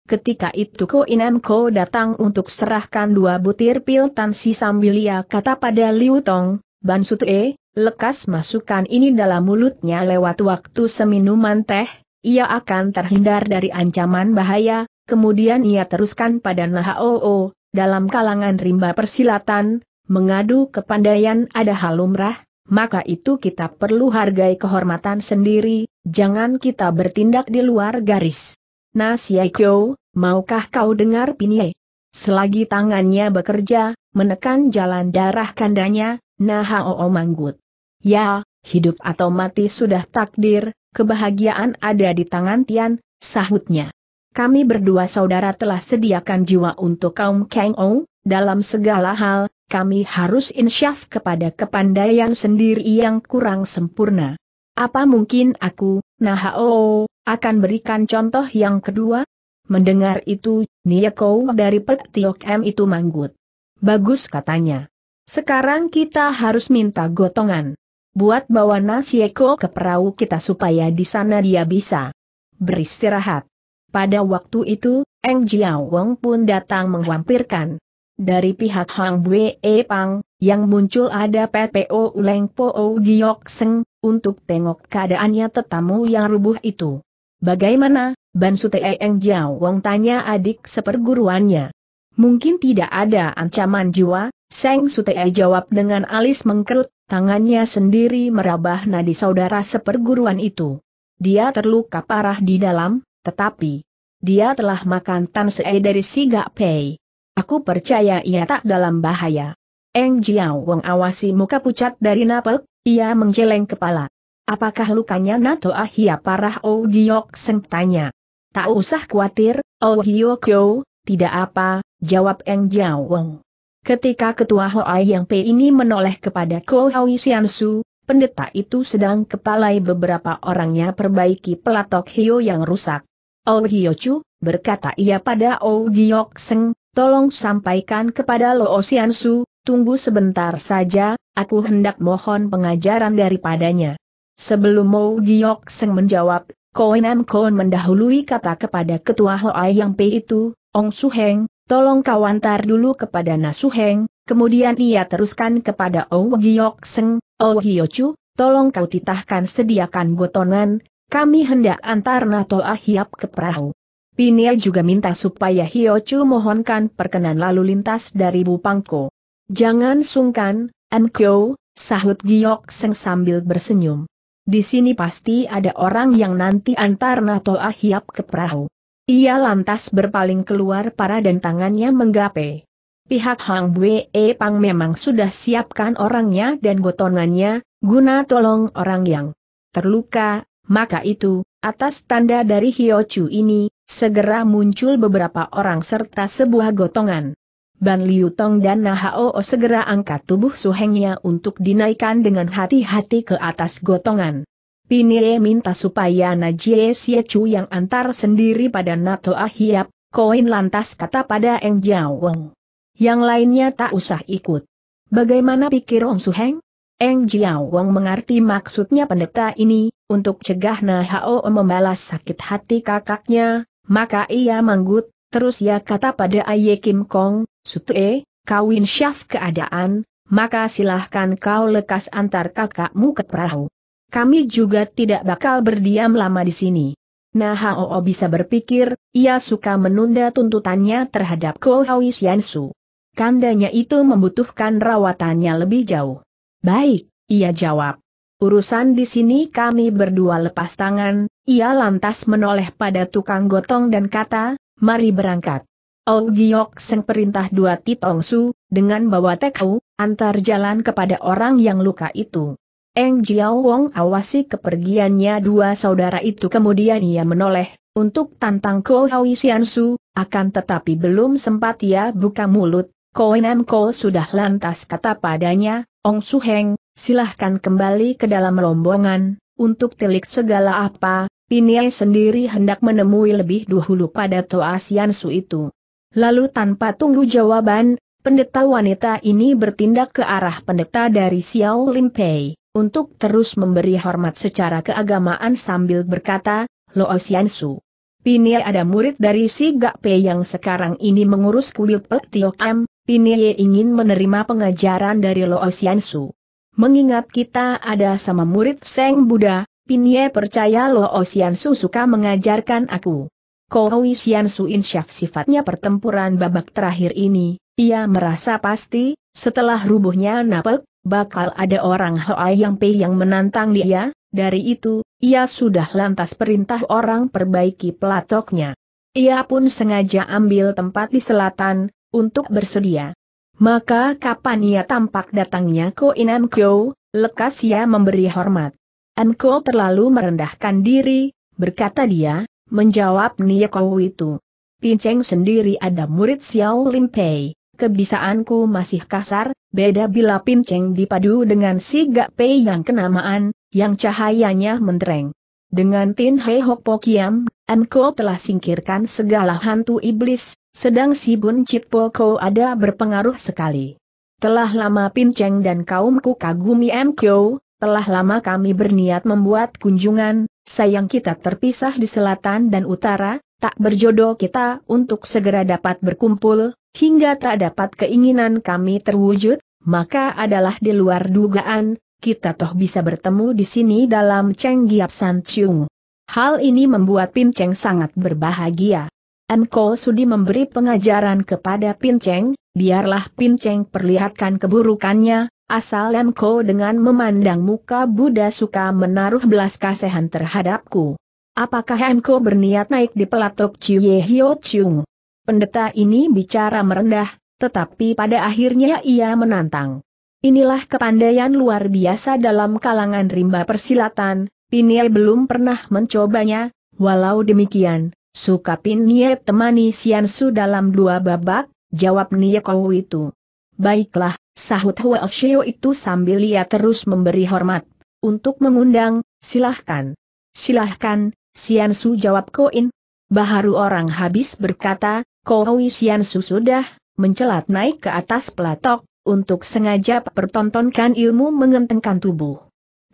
Ketika itu Ko Inem Ko datang untuk serahkan dua butir pil tansi sambil ia kata pada Liu Tong, Ban e lekas masukkan ini dalam mulutnya lewat waktu seminuman teh, ia akan terhindar dari ancaman bahaya, kemudian ia teruskan pada Nahoo, dalam kalangan rimba persilatan, mengadu kepandaian ada halumrah, maka itu kita perlu hargai kehormatan sendiri, jangan kita bertindak di luar garis. Nah Siakyo, maukah kau dengar Pinie? Selagi tangannya bekerja, menekan jalan darah kandanya, Nahao manggut. Ya, hidup atau mati sudah takdir, kebahagiaan ada di tangan Tian, sahutnya. Kami berdua saudara telah sediakan jiwa untuk kaum Kang Ong, dalam segala hal, kami harus insyaf kepada kepandaian sendiri yang kurang sempurna. Apa mungkin aku, nah oh, akan berikan contoh yang kedua? Mendengar itu, Nieko dari Petiok M itu manggut. Bagus katanya. Sekarang kita harus minta gotongan. Buat bawa Nasieko ke perahu kita supaya di sana dia bisa beristirahat. Pada waktu itu, Eng Jiao Wong pun datang menghampirkan dari pihak Hang Bue e Pang, yang muncul ada PPO Leng Po O Giok Seng, untuk tengok keadaannya tetamu yang rubuh itu. Bagaimana, Bansu Teeng Jiao Wong tanya adik seperguruannya. Mungkin tidak ada ancaman jiwa, Seng Sute e jawab dengan alis mengkerut, tangannya sendiri merabah nadi saudara seperguruan itu. Dia terluka parah di dalam, tetapi dia telah makan Tan e dari si Gak Aku percaya ia tak dalam bahaya. Eng Jiao Wong awasi muka pucat dari Napel, ia menggeleng kepala. Apakah lukanya Nato Ahia parah Oh Giok Seng tanya. Tak usah khawatir, Oh Giok Yo, tidak apa, jawab Eng Jiao Wong. Ketika ketua Hoai Yang Pei ini menoleh kepada Ko Hawi Sian Su, pendeta itu sedang kepalai beberapa orangnya perbaiki pelatok Hio yang rusak. Oh Hio Chu, berkata ia pada Oh Giok Seng, tolong sampaikan kepada Lo Xiansu, tunggu sebentar saja, aku hendak mohon pengajaran daripadanya. Sebelum Mo Giok Seng menjawab, Koenam Koen mendahului kata kepada ketua Hoai Yang P itu, Ong Su Heng, tolong kau antar dulu kepada Na Nasuheng, kemudian ia teruskan kepada Ong Giok Seng, Hyo Chu, tolong kau titahkan sediakan gotongan, kami hendak antar Nato Ahiap ke perahu. Pinia juga minta supaya Chu mohonkan perkenan lalu lintas dari Bu Pangko. Jangan sungkan, Enkyo, sahut Giok Seng sambil bersenyum. Di sini pasti ada orang yang nanti antar Nato Ahiap ke perahu. Ia lantas berpaling keluar para dan tangannya menggapai. Pihak Hang Bue e Pang memang sudah siapkan orangnya dan gotongannya, guna tolong orang yang terluka, maka itu, atas tanda dari Chu ini, segera muncul beberapa orang serta sebuah gotongan. Ban Liu Tong dan Nahao segera angkat tubuh Su Hengnya untuk dinaikkan dengan hati-hati ke atas gotongan. Pinie minta supaya Najie Siacu yang antar sendiri pada Nato Ahiap, koin lantas kata pada Eng Jiao Wong. Yang lainnya tak usah ikut. Bagaimana pikir Su Heng? Eng Jiao Wong mengerti maksudnya pendeta ini, untuk cegah Nahao membalas sakit hati kakaknya, maka ia manggut, terus ia kata pada Aye Kim Kong, Sute, kawin syaf keadaan, maka silahkan kau lekas antar kakakmu ke perahu. Kami juga tidak bakal berdiam lama di sini. Nah Hao bisa berpikir, ia suka menunda tuntutannya terhadap Ko Hawi Siansu. Kandanya itu membutuhkan rawatannya lebih jauh. Baik, ia jawab. Urusan di sini kami berdua lepas tangan, ia lantas menoleh pada tukang gotong dan kata, mari berangkat. Oh Giok Seng perintah dua titong su, dengan bawa tekau, antar jalan kepada orang yang luka itu. Eng Jiao Wong awasi kepergiannya dua saudara itu kemudian ia menoleh, untuk tantang Ko Hawi Sian Su, akan tetapi belum sempat ia buka mulut, Ko Nam Ko sudah lantas kata padanya, Ong Su Heng, silahkan kembali ke dalam rombongan, untuk tilik segala apa, Pinie sendiri hendak menemui lebih dahulu pada Toa Siansu itu. Lalu tanpa tunggu jawaban, pendeta wanita ini bertindak ke arah pendeta dari Xiao Limpei, untuk terus memberi hormat secara keagamaan sambil berkata, Lo Siansu. Pinie ada murid dari si Gak Pei yang sekarang ini mengurus kuil Pek M. Pinie ingin menerima pengajaran dari Lo Siansu. Mengingat kita ada sama murid Seng Buddha, Pinye percaya Lo Osiansu oh suka mengajarkan aku. Kau Sian insyaf sifatnya pertempuran babak terakhir ini, ia merasa pasti, setelah rubuhnya Napek, bakal ada orang Hoai Yang Pei yang menantang dia, dari itu, ia sudah lantas perintah orang perbaiki pelatoknya. Ia pun sengaja ambil tempat di selatan, untuk bersedia. Maka kapan ia tampak datangnya Ko Inam Kyo, lekas ia memberi hormat. Kyo terlalu merendahkan diri, berkata dia, menjawab Nia Kau itu. Pinceng sendiri ada murid Xiao Lim Pei, kebisaanku masih kasar, beda bila Pinceng dipadu dengan si Gak Pei yang kenamaan, yang cahayanya mentereng. Dengan Tin Hei Hok Po Kiam, Enko telah singkirkan segala hantu iblis, sedang si Bun Chit Po Ko ada berpengaruh sekali. Telah lama Pin Cheng dan kaumku kagumi Enko, telah lama kami berniat membuat kunjungan, sayang kita terpisah di selatan dan utara, tak berjodoh kita untuk segera dapat berkumpul, hingga tak dapat keinginan kami terwujud, maka adalah di luar dugaan, kita toh bisa bertemu di sini dalam Cheng Giap San Chung. Hal ini membuat Pin Cheng sangat berbahagia. Emko Sudi memberi pengajaran kepada Pin Cheng, biarlah Pin Cheng perlihatkan keburukannya, asal Emko dengan memandang muka Buddha suka menaruh belas kasihan terhadapku. Apakah Emko berniat naik di pelatok Chiyue Hyo Chung? Pendeta ini bicara merendah, tetapi pada akhirnya ia menantang. Inilah kepandaian luar biasa dalam kalangan rimba persilatan, Pinie belum pernah mencobanya, walau demikian, suka Pinie temani Siansu dalam dua babak, jawab Nie Kou itu. Baiklah, sahut Hua Shio itu sambil ia terus memberi hormat. Untuk mengundang, silahkan. Silahkan, Siansu jawab Koin. Baharu orang habis berkata, Kowi Siansu sudah, mencelat naik ke atas pelatok, untuk sengaja pertontonkan ilmu mengentengkan tubuh.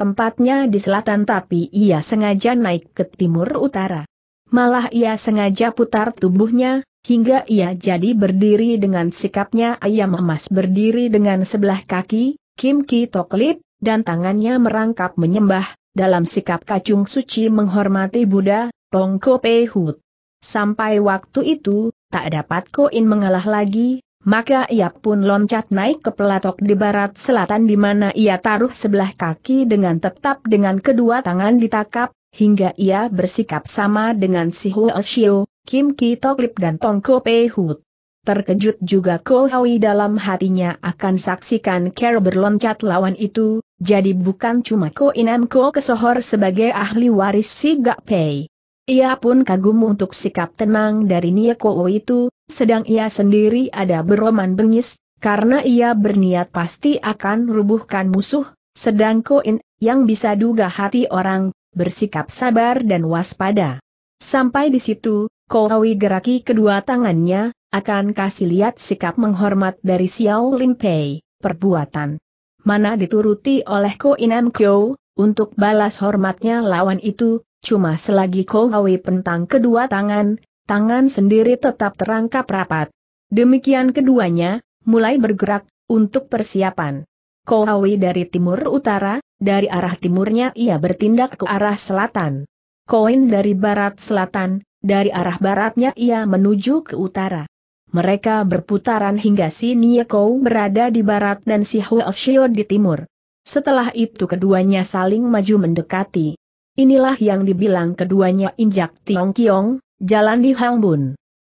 Tempatnya di selatan tapi ia sengaja naik ke timur utara. Malah ia sengaja putar tubuhnya, hingga ia jadi berdiri dengan sikapnya ayam emas berdiri dengan sebelah kaki, Kim Ki Toklip, dan tangannya merangkap menyembah, dalam sikap kacung suci menghormati Buddha, Tongko Pehut. Sampai waktu itu, tak dapat Koin mengalah lagi, maka ia pun loncat naik ke pelatok di barat selatan di mana ia taruh sebelah kaki dengan tetap dengan kedua tangan ditakap, hingga ia bersikap sama dengan si Huo Xiu, Kim Ki Toklip dan Tongko Pei Hut. Terkejut juga Ko Hawi dalam hatinya akan saksikan Carol berloncat lawan itu, jadi bukan cuma Ko Inam Ko Kesohor sebagai ahli waris si Gak Pei. Ia pun kagum untuk sikap tenang dari Niekowo itu, sedang ia sendiri ada beroman bengis, karena ia berniat pasti akan rubuhkan musuh, sedang Koin, yang bisa duga hati orang, bersikap sabar dan waspada. Sampai di situ, Kowi geraki kedua tangannya, akan kasih lihat sikap menghormat dari Xiao Lin Pei, perbuatan. Mana dituruti oleh Koin Kyo, untuk balas hormatnya lawan itu, cuma selagi Kohawi pentang kedua tangan, tangan sendiri tetap terangkap rapat. Demikian keduanya, mulai bergerak, untuk persiapan. Kohawi dari timur utara, dari arah timurnya ia bertindak ke arah selatan. Koin dari barat selatan, dari arah baratnya ia menuju ke utara. Mereka berputaran hingga si Niekou berada di barat dan si Huoshio di timur. Setelah itu keduanya saling maju mendekati. Inilah yang dibilang keduanya injak Tiong Kiong, jalan di Hang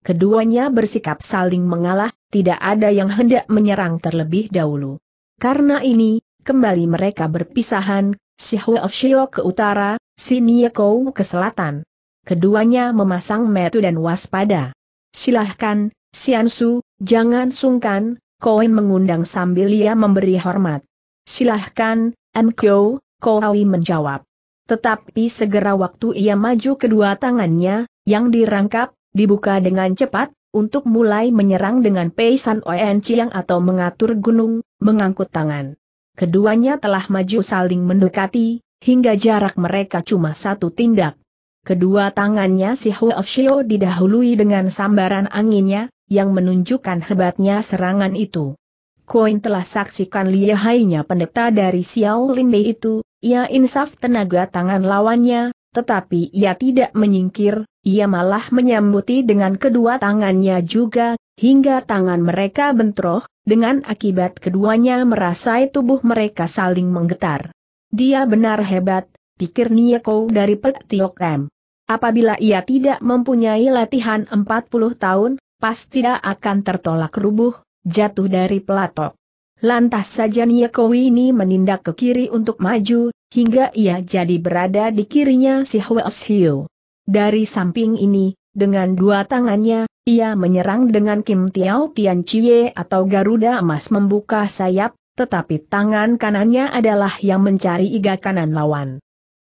Keduanya bersikap saling mengalah, tidak ada yang hendak menyerang terlebih dahulu. Karena ini, kembali mereka berpisahan, si Huo ke utara, si Niekou ke selatan. Keduanya memasang metu dan waspada. Silahkan, Siansu, jangan sungkan, Koin mengundang sambil ia memberi hormat. Silahkan, Mkyo, Koawi menjawab. Tetapi segera waktu ia maju kedua tangannya, yang dirangkap, dibuka dengan cepat, untuk mulai menyerang dengan peisan Oen Chiang atau mengatur gunung, mengangkut tangan. Keduanya telah maju saling mendekati, hingga jarak mereka cuma satu tindak. Kedua tangannya si Huo Shio didahului dengan sambaran anginnya, yang menunjukkan hebatnya serangan itu. Koin telah saksikan lihainya pendeta dari Xiao Lin Linbei itu, ia insaf tenaga tangan lawannya, tetapi ia tidak menyingkir, ia malah menyambuti dengan kedua tangannya juga, hingga tangan mereka bentroh, dengan akibat keduanya merasai tubuh mereka saling menggetar. Dia benar hebat, pikir Nieko dari Petiok Apabila ia tidak mempunyai latihan 40 tahun, pasti tidak akan tertolak rubuh, jatuh dari pelatok. Lantas saja Niakowi ini menindak ke kiri untuk maju, hingga ia jadi berada di kirinya si Hwes Hiu. Dari samping ini, dengan dua tangannya, ia menyerang dengan Kim Tiao Tian Chie atau Garuda Emas membuka sayap, tetapi tangan kanannya adalah yang mencari iga kanan lawan.